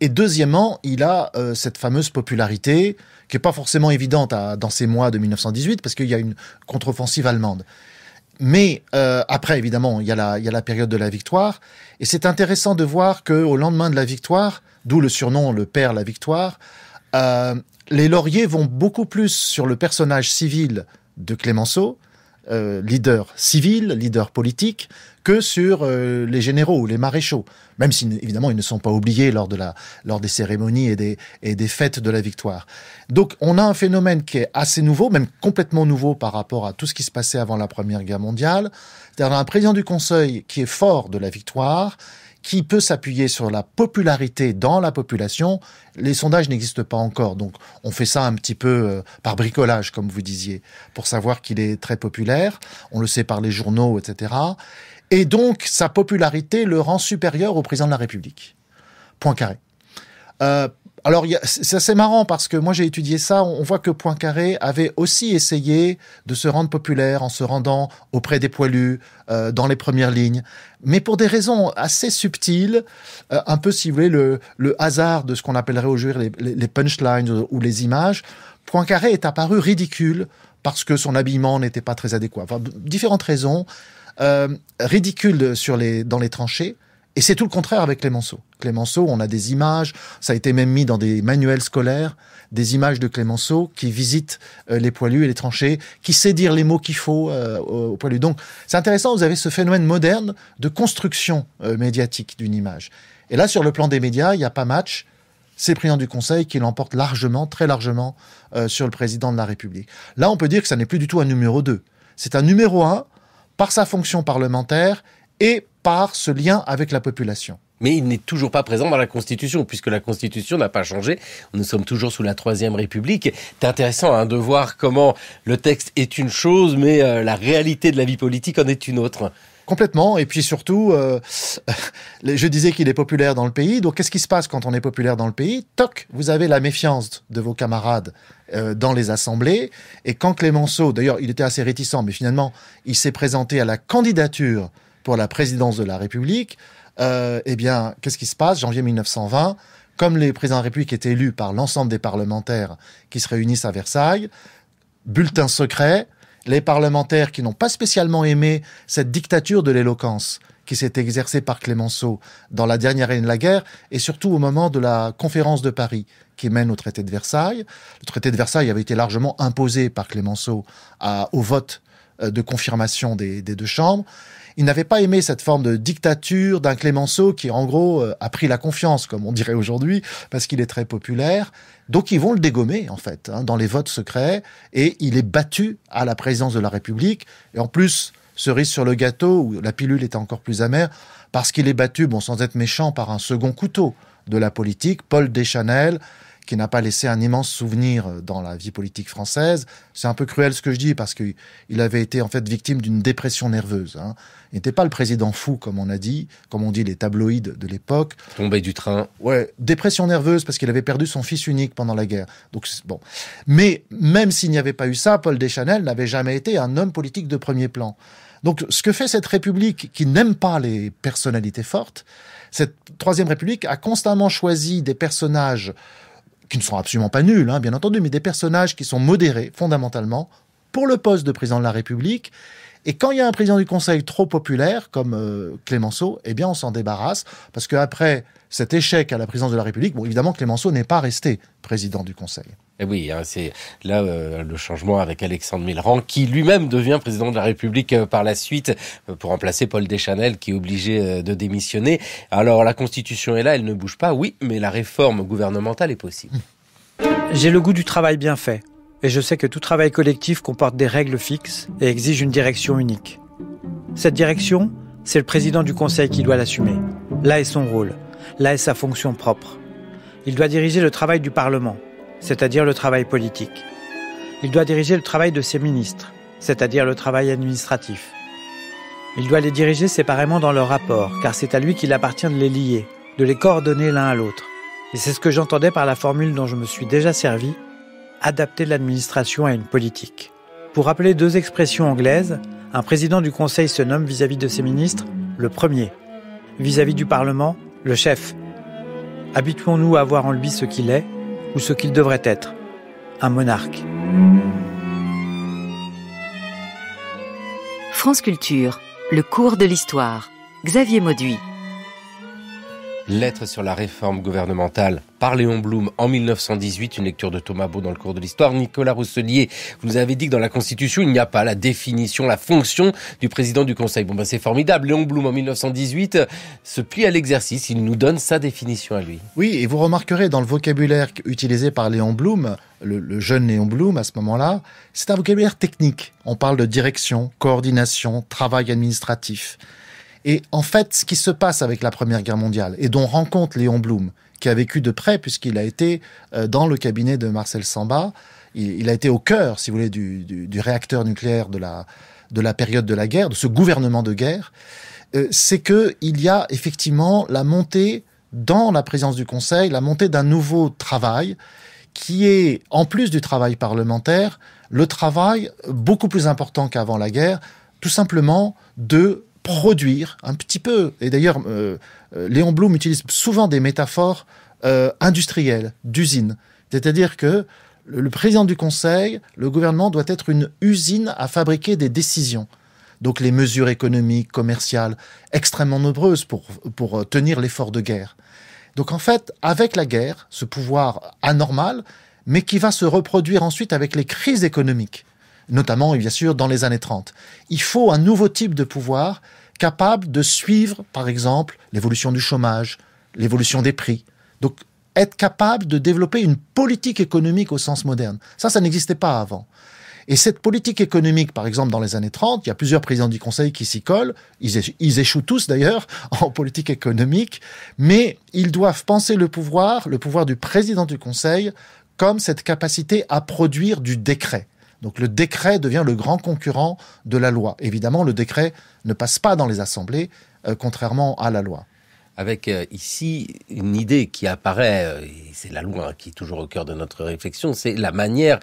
Et deuxièmement, il a euh, cette fameuse popularité qui n'est pas forcément évidente dans ces mois de 1918 parce qu'il y a une contre-offensive allemande. Mais euh, après, évidemment, il y, a la, il y, a la, période de la victoire. Et c'est intéressant de voir qu'au lendemain de la victoire, d'où le surnom le père la victoire, les lauriers vont beaucoup plus sur le personnage civil de Clémenceau euh, leader civil, leader politique que sur euh, les généraux ou les maréchaux, même si évidemment ils ne sont pas oubliés lors, de la, lors des cérémonies et des, et des fêtes de la victoire. Donc on a un phénomène qui est assez nouveau, même complètement nouveau par rapport à tout ce qui se passait avant la Première Guerre mondiale, c'est-à-dire un président du Conseil qui est fort de la victoire, qui peut s'appuyer sur la popularité dans la population. Les sondages n'existent pas encore, donc on fait ça un petit peu euh, par bricolage, comme vous disiez, pour savoir qu'il est très populaire. On le sait par les journaux, etc. Et donc, sa popularité le rend supérieur au président de la République. Point carré. Euh, alors, c'est assez marrant parce que moi j'ai étudié ça. On voit que Poincaré avait aussi essayé de se rendre populaire en se rendant auprès des poilus, euh, dans les premières lignes, mais pour des raisons assez subtiles, euh, un peu si vous voulez le, hasard de ce qu'on appellerait aujourd'hui les, les punchlines ou les images. Poincaré est apparu ridicule parce que son habillement n'était pas très adéquat. Enfin, différentes raisons. Euh, ridicule sur les, dans les tranchées, et c'est tout le contraire avec Clémenceau. Clémenceau, on a des images, ça a été même mis dans des manuels scolaires, des images de Clémenceau qui visite euh, les poilus et les tranchées, qui sait dire les mots qu'il faut euh, aux poilus. Donc c'est intéressant, vous avez ce phénomène moderne de construction euh, médiatique d'une image. Et là, sur le plan des médias, il n'y a pas match. C'est président du Conseil qui l'emporte largement, très largement, sur le président de la République. Là, on peut dire que ça n'est plus du tout un numéro 2. C'est un numéro 1 par sa fonction parlementaire et par ce lien avec la population. Mais il n'est toujours pas présent dans la Constitution, puisque la Constitution n'a pas changé. Nous sommes toujours sous la Troisième République. C'est intéressant hein, de voir comment le texte est une chose, mais euh, la réalité de la vie politique en est une autre. Complètement. Et puis surtout, euh, je disais qu'il est populaire dans le pays. Donc, qu'est-ce qui se passe quand on est populaire dans le pays Toc, vous avez la méfiance de vos camarades euh, dans les assemblées. Et quand Clémenceau, d'ailleurs, il était assez réticent, mais finalement, il s'est présenté à la candidature pour la présidence de la République, euh, eh bien, qu'est-ce qui se passe Janvier 1920, comme les présidents de la République étaient élus par l'ensemble des parlementaires qui se réunissent à Versailles, bulletin secret, les parlementaires qui n'ont pas spécialement aimé cette dictature de l'éloquence qui s'est exercée par Clémenceau dans la dernière année de la guerre et surtout au moment de la conférence de Paris qui mène au traité de Versailles. Le traité de Versailles avait été largement imposé par Clémenceau au vote euh, de confirmation des, deux chambres il n'avait pas aimé cette forme de dictature d'un Clémenceau qui, en gros, euh, a pris la confiance, comme on dirait aujourd'hui, parce qu'il est très populaire. Donc ils vont le dégommer, en fait, hein, dans les votes secrets, et il est battu à la présidence de la République. Et en plus, cerise sur le gâteau, où la pilule était encore plus amère, parce qu'il est battu, bon, sans être méchant, par un second couteau de la politique, Paul Deschanel, qui n'a pas laissé un immense souvenir dans la vie politique française. C'est un peu cruel ce que je dis parce qu'il avait été en fait victime d'une dépression nerveuse. Hein. Il n'était pas le président fou comme on a dit, comme on dit les tabloïds de l'époque. Tombé du train. Ouais, dépression nerveuse parce qu'il avait perdu son fils unique pendant la guerre. Donc bon, mais même s'il n'y avait pas eu ça, Paul Deschanel n'avait jamais été un homme politique de premier plan. Donc ce que fait cette République qui n'aime pas les personnalités fortes, cette Troisième République a constamment choisi des personnages qui ne sont absolument pas nuls, hein, bien entendu, mais des personnages qui sont modérés fondamentalement pour le poste de président de la République. Et quand il y a un président du Conseil trop populaire, comme euh, Clémenceau, eh bien, on s'en débarrasse, parce qu'après cet échec à la présidence de la République, bon, évidemment, Clémenceau n'est pas resté président du Conseil. Et eh oui, hein, c'est là euh, le changement avec Alexandre Millerand, qui lui-même devient président de la République euh, par la suite euh, pour remplacer Paul Deschanel, qui est obligé de démissionner. Alors la Constitution est là, elle ne bouge pas, oui, mais la réforme gouvernementale est possible. Mmh. J'ai le goût du travail bien fait, et je sais que tout travail collectif comporte des règles fixes et exige une direction unique. Cette direction, c'est le président du Conseil qui doit l'assumer. Là est son rôle, là est sa fonction propre. Il doit diriger le travail du Parlement c'est-à-dire le travail politique. Il doit diriger le travail de ses ministres, c'est-à-dire le travail administratif. Il doit les diriger séparément dans leur rapport car c'est à lui qu'il appartient de les lier, de les coordonner l'un à l'autre. Et c'est ce que j'entendais par la formule dont je me suis déjà servi, adapter l'administration à une politique. Pour rappeler deux expressions anglaises, un président du Conseil se nomme vis-à-vis de ses ministres le premier, vis à -vis du Parlement le chef. Habituons-nous à voir en lui ce qu'il est ou ce qu'il devrait être, un monarque. France Culture, le cours de l'histoire. Xavier Mauduit. Lettre sur la réforme gouvernementale par Léon Blum en 1918, une lecture de Thomas Beau dans le cours de l'histoire. Nicolas Rousselier, vous nous avez dit que dans la Constitution, il n'y a pas la définition, la fonction du président du Conseil. Bon, ben c'est formidable. Léon Blum, en 1918, se plie à l'exercice. Il nous donne sa définition à lui. Oui, et vous remarquerez dans le vocabulaire utilisé par Léon Blum, le, le jeune Léon Blum à ce moment-là, c'est un vocabulaire technique. On parle de direction, coordination, travail administratif. Et en fait, ce qui se passe avec la Première Guerre mondiale, et dont rencontre Léon Blum, qui a vécu de près, puisqu'il a été euh, dans le cabinet de Marcel Samba, il, a été au cœur, si vous voulez, du, réacteur nucléaire de la, période de la guerre, de ce gouvernement de guerre, euh, c'est que il y a effectivement la montée dans la présence du Conseil, la montée d'un nouveau travail qui est, en plus du travail parlementaire, le travail beaucoup plus important qu'avant la guerre, tout simplement de produire un petit peu. Et d'ailleurs, euh, euh, Léon Blum utilise souvent des métaphores euh, industrielles, d'usine. C'est-à-dire que le président du Conseil, le gouvernement doit être une usine à fabriquer des décisions. Donc les mesures économiques, commerciales, extrêmement nombreuses pour, pour tenir l'effort de guerre. Donc en fait, avec la guerre, ce pouvoir anormal, mais qui va se reproduire ensuite avec les crises économiques, notamment, bien sûr, dans les années 30. Il faut un nouveau type de pouvoir capable de suivre, par exemple, l'évolution du chômage, l'évolution des prix. Donc, être capable de développer une politique économique au sens moderne. Ça, ça n'existait pas avant. Et cette politique économique, par exemple, dans les années 30, il y a plusieurs présidents du Conseil qui s'y collent. Ils, échouent tous, d'ailleurs, en politique économique. Mais ils doivent penser le pouvoir, le pouvoir du président du Conseil, comme cette capacité à produire du décret. Donc le décret devient le grand concurrent de la loi. Évidemment, le décret ne passe pas dans les assemblées, euh, contrairement à la loi. Avec euh, ici une idée qui apparaît, euh, c'est la loi qui est toujours au cœur de notre réflexion, c'est la manière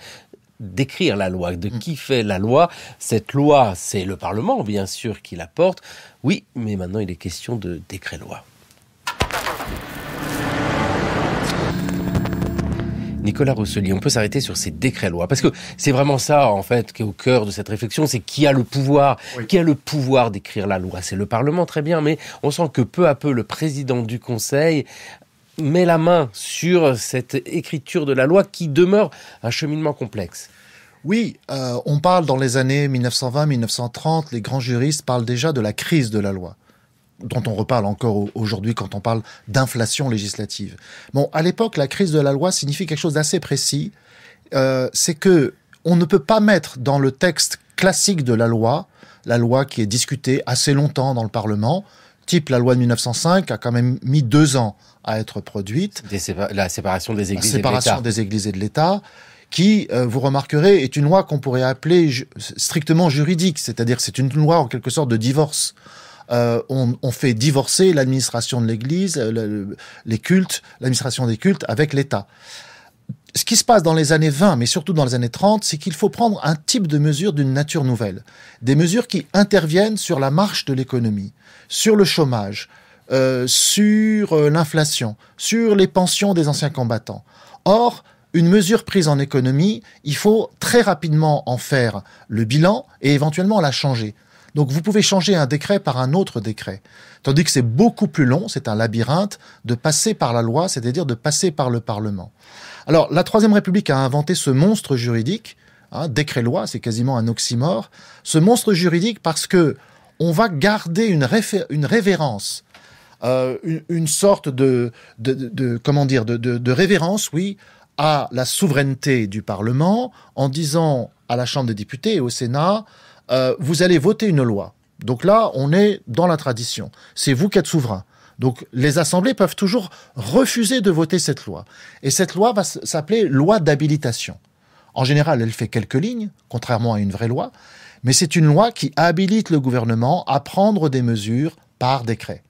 d'écrire la loi, de mm. qui fait la loi. Cette loi, c'est le Parlement, bien sûr, qui la porte. Oui, mais maintenant il est question de décret-loi. Nicolas Rousseli, on peut s'arrêter sur ces décrets-lois, parce que c'est vraiment ça, en fait, qui est au cœur de cette réflexion, c'est qui a le pouvoir, qui a le pouvoir d'écrire la loi. C'est le Parlement, très bien, mais on sent que peu à peu, le président du Conseil met la main sur cette écriture de la loi qui demeure un cheminement complexe. Oui, euh, on parle dans les années 1920-1930, les grands juristes parlent déjà de la crise de la loi dont on reparle encore aujourd'hui quand on parle d'inflation législative. Bon, à l'époque, la crise de la loi signifie quelque chose d'assez précis. Euh, c'est que on ne peut pas mettre dans le texte classique de la loi, la loi qui est discutée assez longtemps dans le Parlement, type la loi de 1905 a quand même mis deux ans à être produite. la séparation des églises la séparation et de des églises et de l'État qui, euh, vous remarquerez, est une loi qu'on pourrait appeler strictement juridique, c'est-à-dire c'est une loi en quelque sorte de divorce. Euh, on, fait divorcer l'administration de l'Église, euh, les cultes, l'administration des cultes avec l'État. Ce qui se passe dans les années 20, mais surtout dans les années 30, c'est qu'il faut prendre un type de mesure d'une nature nouvelle. Des mesures qui interviennent sur la marche de l'économie, sur le chômage, euh, sur l'inflation, sur les pensions des anciens combattants. Or, une mesure prise en économie, il faut très rapidement en faire le bilan et éventuellement la changer. Donc vous pouvez changer un décret par un autre décret. Tandis que c'est beaucoup plus long, c'est un labyrinthe, de passer par la loi, c'est-à-dire de passer par le Parlement. Alors la Troisième République a inventé ce monstre juridique, un hein, décret-loi, c'est quasiment un oxymore, ce monstre juridique parce que on va garder une, révérence euh, une, sorte de, comment dire de, révérence, oui, à la souveraineté du Parlement en disant à la Chambre des députés et au Sénat, euh, vous allez voter une loi. Donc là, on est dans la tradition. C'est vous qui êtes souverain. Donc les assemblées peuvent toujours refuser de voter cette loi. Et cette loi va s'appeler loi d'habilitation. En général, elle fait quelques lignes, contrairement à une vraie loi, mais c'est une loi qui habilite le gouvernement à prendre des mesures par décret.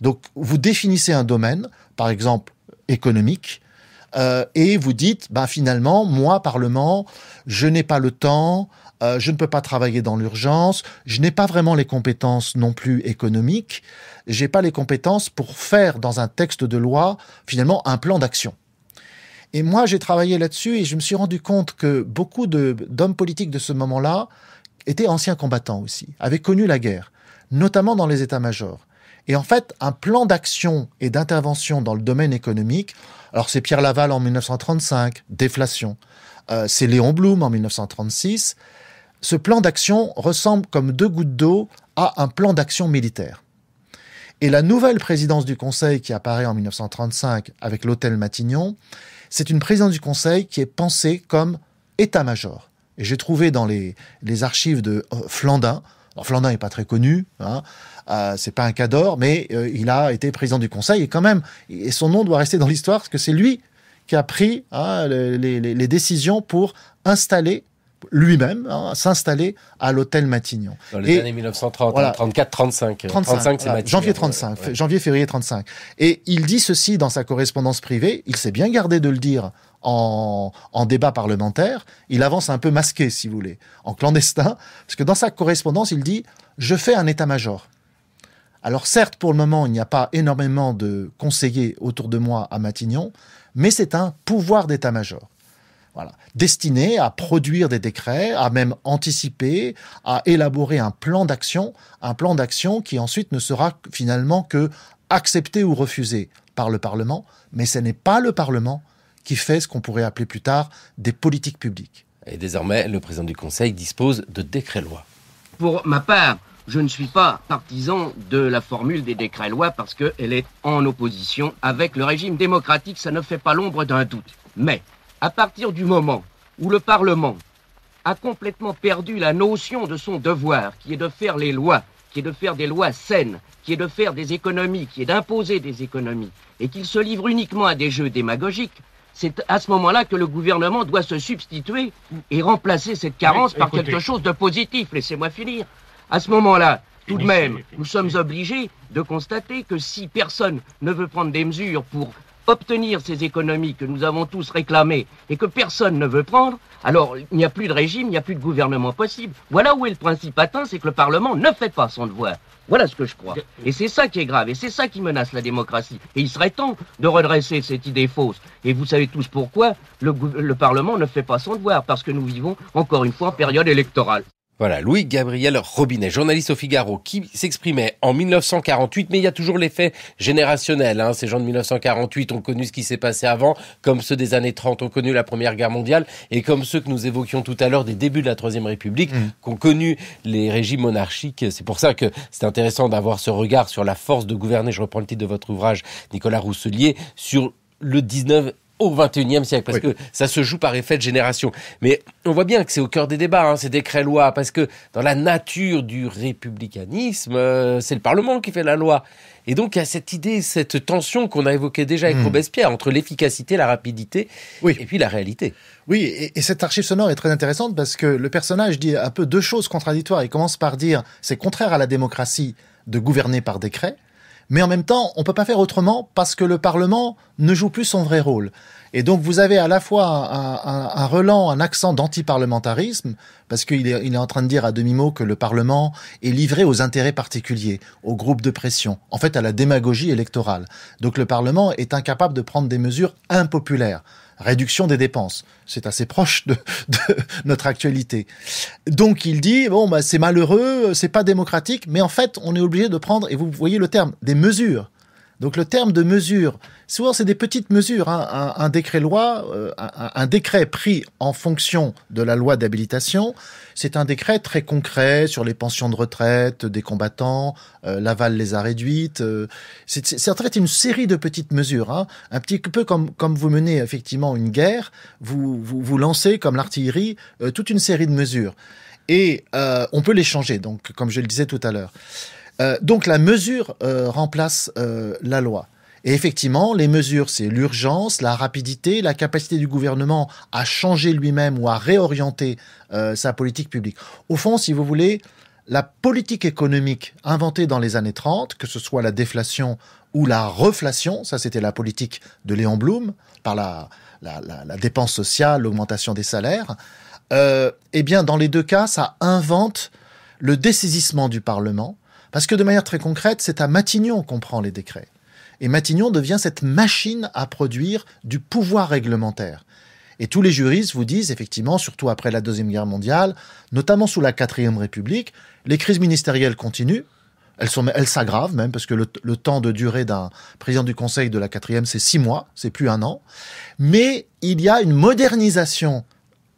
Donc vous définissez un domaine, par exemple économique, euh, et vous dites, ben, finalement, moi, Parlement, je n'ai pas le temps, euh, je ne peux pas travailler dans l'urgence, je n'ai pas vraiment les compétences non plus économiques, j'ai pas les compétences pour faire dans un texte de loi finalement un plan d'action. Et moi, j'ai travaillé là-dessus et je me suis rendu compte que beaucoup d'hommes politiques de ce moment-là étaient anciens combattants aussi, avaient connu la guerre, notamment dans les états-majors. Et en fait, un plan d'action et d'intervention dans le domaine économique, alors c'est Pierre Laval en 1935, déflation, euh, c'est Léon Blum en 1936, ce plan d'action ressemble comme deux gouttes d'eau à un plan d'action militaire. Et la nouvelle présidence du Conseil qui apparaît en 1935 avec l'hôtel Matignon, c'est une présidence du Conseil qui est pensée comme état-major. Et j'ai trouvé dans les, archives de euh, Flandin, alors Flandin n'est pas très connu, hein, euh, c'est pas un cador, mais euh, il a été président du Conseil et quand même, et son nom doit rester dans l'histoire parce que c'est lui qui a pris hein, les décisions pour installer lui-même hein, s'installer à l'hôtel Matignon. Dans les années 1930, 34, 35. 35, Matignon, Janvier 35, janvier, février 35. Et il dit ceci dans sa correspondance privée, il s'est bien gardé de le dire en, en, débat parlementaire, il avance un peu masqué, si vous voulez, en clandestin, parce que dans sa correspondance, il dit « je fais un état-major ». Alors certes, pour le moment, il n'y a pas énormément de conseillers autour de moi à Matignon, mais c'est un pouvoir d'état-major. Destiné à produire des décrets, à même anticiper, à élaborer un plan d'action, un plan d'action qui ensuite ne sera finalement que accepté ou refusé par le Parlement, mais ce n'est pas le Parlement qui fait ce qu'on pourrait appeler plus tard des politiques publiques. Et désormais, le président du Conseil dispose de décrets-lois. Pour ma part, je ne suis pas partisan de la formule des décrets-lois parce qu'elle est en opposition avec le régime démocratique, ça ne fait pas l'ombre d'un doute. Mais à partir du moment où le Parlement a complètement perdu la notion de son devoir, qui est de faire les lois, qui est de faire des lois saines, qui est de faire des économies, qui est d'imposer des économies, et qu'il se livre uniquement à des jeux démagogiques, c'est à ce moment-là que le gouvernement doit se substituer et remplacer cette carence par quelque chose de positif. Laissez-moi finir. À ce moment-là, tout de même, nous sommes obligés de constater que si personne ne veut prendre des mesures pour obtenir ces économies que nous avons tous réclamées et que personne ne veut prendre, alors il n'y a plus de régime, il n'y a plus de gouvernement possible. Voilà où est le principe atteint, c'est que le Parlement ne fait pas son devoir. Voilà ce que je crois. Et c'est ça qui est grave, et c'est ça qui menace la démocratie. Et il serait temps de redresser cette idée fausse. Et vous savez tous pourquoi le, Parlement ne fait pas son devoir, parce que nous vivons encore une fois en période électorale. Voilà, Louis-Gabriel Robinet, journaliste au Figaro, qui s'exprimait en 1948, mais il y a toujours l'effet générationnel. Hein. Ces gens de 1948 ont connu ce qui s'est passé avant, comme ceux des années 30 ont connu la Première Guerre mondiale, et comme ceux que nous évoquions tout à l'heure des débuts de la Troisième République, mmh. qu'ont connu les régimes monarchiques. C'est pour ça que c'est intéressant d'avoir ce regard sur la force de gouverner. Je reprends le titre de votre ouvrage, Nicolas Rousselier, sur le 19 au 21e siècle, parce que ça se joue par effet de génération. Mais on voit bien que c'est au cœur des débats, hein, ces décrets-lois, parce que dans la nature du républicanisme, euh, c'est le Parlement qui fait la loi. Et donc, il y a cette idée, cette tension qu'on a évoquée déjà avec hmm. Robespierre entre l'efficacité, la rapidité et puis la réalité. Oui, et, et, cette archive sonore est très intéressante parce que le personnage dit un peu deux choses contradictoires. Il commence par dire c'est contraire à la démocratie de gouverner par décret. Mais en même temps, on ne peut pas faire autrement parce que le Parlement ne joue plus son vrai rôle. Et donc vous avez à la fois un, un, un relent, un accent d'antiparlementarisme, parce qu'il est, est en train de dire à demi-mot que le Parlement est livré aux intérêts particuliers, aux groupes de pression, en fait à la démagogie électorale. Donc le Parlement est incapable de prendre des mesures impopulaires réduction des dépenses. C'est assez proche de, notre actualité. Donc il dit bon bah c'est malheureux, c'est pas démocratique, mais en fait on est obligé de prendre et vous voyez le terme des mesures. Donc le terme de mesure, souvent c'est des petites mesures. Hein. Un, décret loi, euh, un, décret pris en fonction de la loi d'habilitation, c'est un décret très concret sur les pensions de retraite des combattants, euh, Laval les a réduites. Euh, c'est en fait une série de petites mesures. Hein. Un petit peu comme comme vous menez effectivement une guerre, vous vous, vous lancez comme l'artillerie euh, toute une série de mesures et on peut les changer. Donc comme je le disais tout à l'heure. Euh, donc la mesure euh, remplace euh, la loi. Et effectivement, les mesures, c'est l'urgence, la rapidité, la capacité du gouvernement à changer lui-même ou à réorienter sa politique publique. Au fond, si vous voulez, la politique économique inventée dans les années 30, que ce soit la déflation ou la reflation, ça c'était la politique de Léon Blum, par la, la dépense sociale, l'augmentation des salaires, eh bien dans les deux cas, ça invente le dessaisissement du Parlement, parce que de manière très concrète, c'est à Matignon qu'on prend les décrets. Et Matignon devient cette machine à produire du pouvoir réglementaire. Et tous les juristes vous disent, effectivement, surtout après la Deuxième Guerre mondiale, notamment sous la Quatrième République, les crises ministérielles continuent, elles s'aggravent même, parce que le, temps de durée d'un président du Conseil de la Quatrième, c'est six mois, c'est plus un an. Mais il y a une modernisation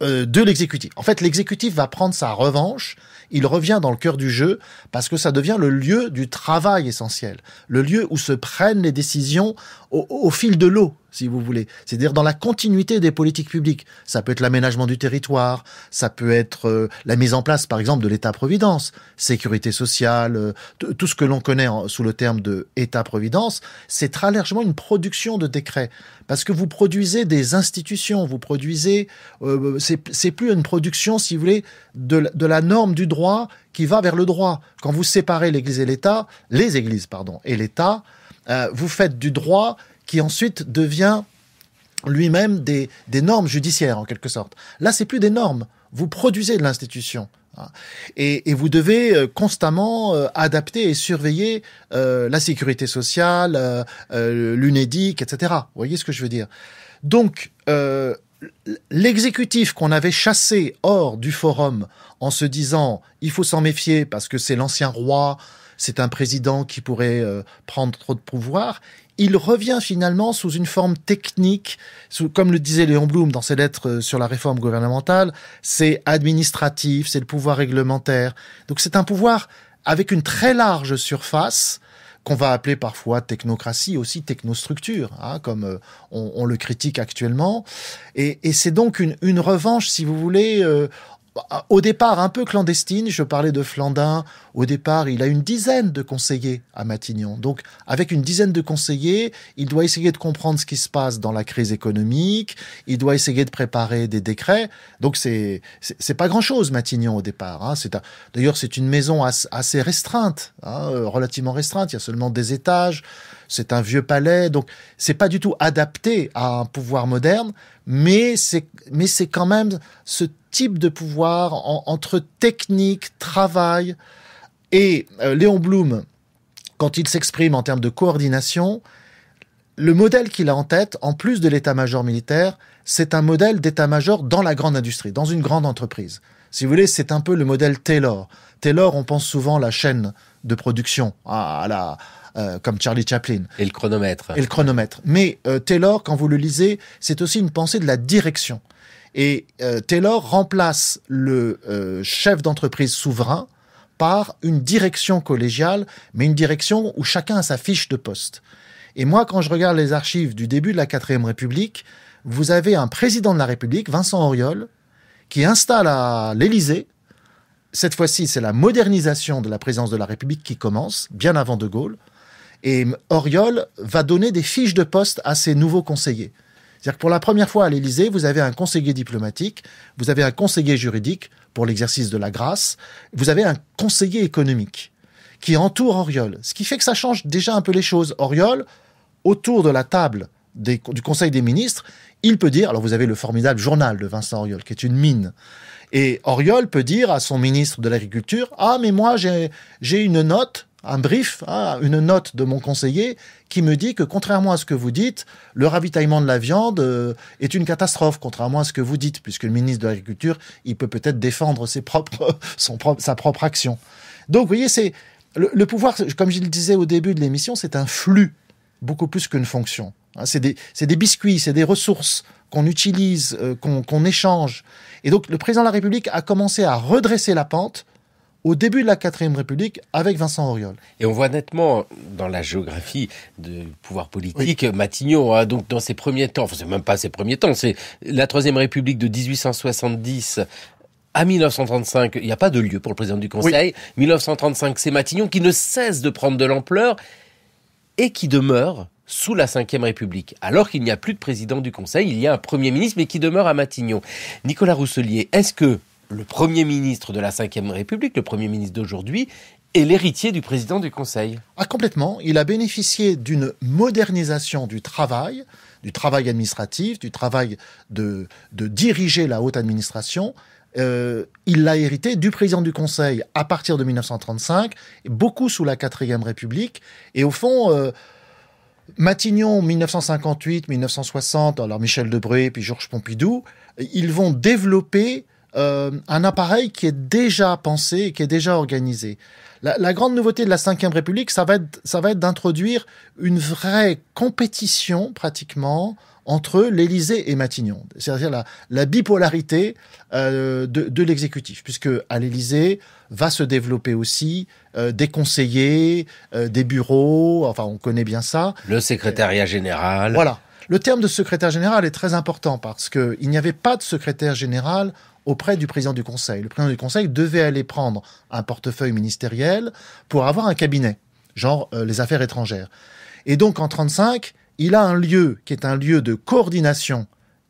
euh, de l'exécutif. En fait, l'exécutif va prendre sa revanche il revient dans le cœur du jeu parce que ça devient le lieu du travail essentiel, le lieu où se prennent les décisions au, fil de l'eau, si vous voulez. C'est-à-dire dans la continuité des politiques publiques. Ça peut être l'aménagement du territoire, ça peut être euh, la mise en place, par exemple, de l'État-providence, sécurité sociale, euh, tout ce que l'on connaît sous le terme de État-providence. C'est très largement une production de décrets. Parce que vous produisez des institutions, vous produisez... Euh, c'est plus une production, si vous voulez, de, la norme du droit qui va vers le droit. Quand vous séparez l'Église et l'État, les Églises, pardon, et l'État, vous faites du droit qui ensuite devient lui-même des, normes judiciaires en quelque sorte. Là, c'est plus des normes. Vous produisez de l'institution. Hein. Et, vous devez euh, constamment euh, adapter et surveiller euh, la sécurité sociale, euh, l'UNEDIC, etc. Vous voyez ce que je veux dire Donc, l'exécutif qu'on avait chassé hors du forum en se disant il faut s'en méfier parce que c'est l'ancien roi, c'est un président qui pourrait prendre trop de pouvoir, il revient finalement sous une forme technique, comme le disait Léon Blum dans ses lettres euh, sur la réforme gouvernementale, c'est administratif, c'est le pouvoir réglementaire. Donc c'est un pouvoir avec une très large surface qu'on va appeler parfois technocratie, aussi technostructure, hein, comme euh, on, le critique actuellement. Et, c'est donc une, revanche, si vous voulez, euh, bah, au départ un peu clandestine, je parlais de Flandin, au départ il a une dizaine de conseillers à Matignon. Donc avec une dizaine de conseillers, il doit essayer de comprendre ce qui se passe dans la crise économique, il doit essayer de préparer des décrets. Donc c'est c'est pas grand-chose Matignon au départ. Hein. C'est d'ailleurs c'est une maison assez restreinte, hein, euh, relativement restreinte. Il y a seulement des étages. C'est un vieux palais, donc c'est pas du tout adapté à un pouvoir moderne mais c'est mais c'est quand même ce type de pouvoir entre technique, travail et euh, Léon Blum quand il s'exprime en termes de coordination. Le modèle qu'il a en tête, en plus de l'état-major militaire, c'est un modèle d'état-major dans la grande industrie, dans une grande entreprise. Si vous voulez, c'est un peu le modèle Taylor. Taylor, on pense souvent la chaîne de production, à la, euh, comme Charlie Chaplin. Et le chronomètre. Et le chronomètre. Mais euh, Taylor, quand vous le lisez, c'est aussi une pensée de la direction. Et euh, Taylor remplace le chef d'entreprise souverain par une direction collégiale, mais une direction où chacun a sa fiche de poste. Et moi, quand je regarde les archives du début de la quatrième République, vous avez un président de la République, Vincent Auriol, qui installe à l'Élysée. Cette fois-ci, c'est la modernisation de la présence de la République qui commence, bien avant De Gaulle. Et Oriol va donner des fiches de poste à ses nouveaux conseillers. C'est-à-dire que pour la première fois à l'Élysée, vous avez un conseiller diplomatique, vous avez un conseiller juridique pour l'exercice de la grâce, vous avez un conseiller économique qui entoure Oriol. Ce qui fait que ça change déjà un peu les choses. Oriol, autour de la table du Conseil des ministres, il peut dire, alors vous avez le formidable journal de Vincent Auriol, qui est une mine, et Auriol peut dire à son ministre de l'Agriculture, ah mais moi j'ai une note un brief, hein, une note de mon conseiller qui me dit que contrairement à ce que vous dites, le ravitaillement de la viande euh, est une catastrophe, contrairement à ce que vous dites, puisque le ministre de l'Agriculture, il peut peut-être défendre sa propre action. Donc, vous voyez, le, pouvoir, comme je le disais au début de l'émission, c'est un flux, beaucoup plus qu'une fonction. Hein, c'est des, biscuits, c'est des ressources qu'on utilise, euh, qu'on échange. Et donc, le président de la République a commencé à redresser la pente au début de la 4 République avec Vincent Auriol. Et on voit nettement dans la géographie du pouvoir politique Matignon, hein, donc dans ses premiers temps, enfin c'est même pas ses premiers temps, c'est la 3 République de 1870 à 1935, il n'y a pas de lieu pour le président du Conseil. 1935, c'est Matignon qui ne cesse de prendre de l'ampleur et qui demeure sous la Ve République. Alors qu'il n'y a plus de président du Conseil, il y a un Premier ministre, mais qui demeure à Matignon. Nicolas Rousselier, est-ce que le Premier ministre de la Ve République, le Premier ministre d'aujourd'hui, est l'héritier du président du Conseil. Ah, complètement. Il a bénéficié d'une modernisation du travail, du travail administratif, du travail de, de diriger la haute administration. Euh, il l'a hérité du président du Conseil à partir de 1935, beaucoup sous la quatrième République. Et au fond, euh, Matignon, 1958, 1960, alors Michel Debré, puis Georges Pompidou, ils vont développer euh, un appareil qui est déjà pensé et qui est déjà organisé. La, grande nouveauté de la Ve République, ça va être, d'introduire une vraie compétition pratiquement entre l'Élysée et Matignon, c'est-à-dire la, bipolarité euh, de, l'exécutif, puisque à l'Élysée va se développer aussi euh, des conseillers, des bureaux, enfin on connaît bien ça. Le secrétariat général. Voilà. Le terme de secrétaire général est très important parce qu'il n'y avait pas de secrétaire général auprès du président du Conseil. Le président du Conseil devait aller prendre un portefeuille ministériel pour avoir un cabinet, genre euh, les affaires étrangères. Et donc en 35, il a un lieu qui est un lieu de coordination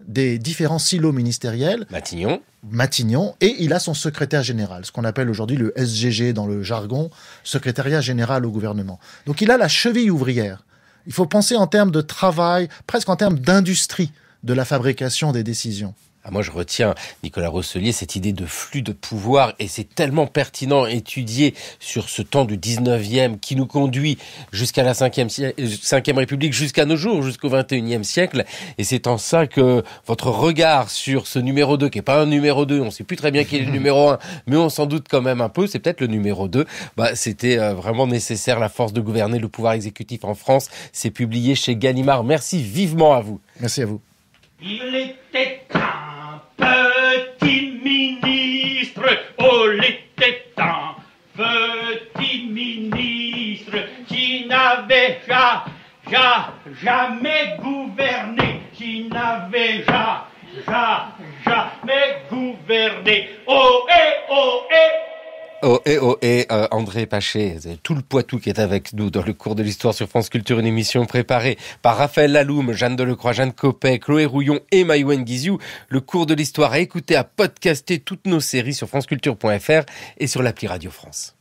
des différents silos ministériels. Matignon. Matignon. Et il a son secrétaire général, ce qu'on appelle aujourd'hui le SGG dans le jargon, secrétariat général au gouvernement. Donc il a la cheville ouvrière. Il faut penser en termes de travail, presque en termes d'industrie de la fabrication des décisions. Ah, moi, je retiens, Nicolas Rosselier, cette idée de flux de pouvoir, et c'est tellement pertinent étudier sur ce temps du 19e qui nous conduit jusqu'à la 5e, 5e euh, République, jusqu'à nos jours, jusqu'au 21e siècle. Et c'est en ça que votre regard sur ce numéro 2, qui n'est pas un numéro 2, on ne sait plus très bien qui est le numéro 1, mais on s'en doute quand même un peu, c'est peut-être le numéro 2, bah, c'était euh, vraiment nécessaire, la force de gouverner le pouvoir exécutif en France. C'est publié chez Gallimard. Merci vivement à vous. Merci à vous. Il était un petit ministre, oh, il était un petit ministre qui n'avait jamais gouverné, qui n'avait ja, jamais gouverné. Oh, eh, oh, eh. Oh, et eh, oh, et eh, euh, André Paché, tout le Poitou qui est avec nous dans le cours de l'histoire sur France Culture, une émission préparée par Raphaël Laloum, Jeanne Delecroix, Jeanne Copet, Chloé Rouillon et Maïwen Guizou. Le cours de l'histoire à écouter, à podcaster toutes nos séries sur franceculture.fr et sur l'appli Radio France.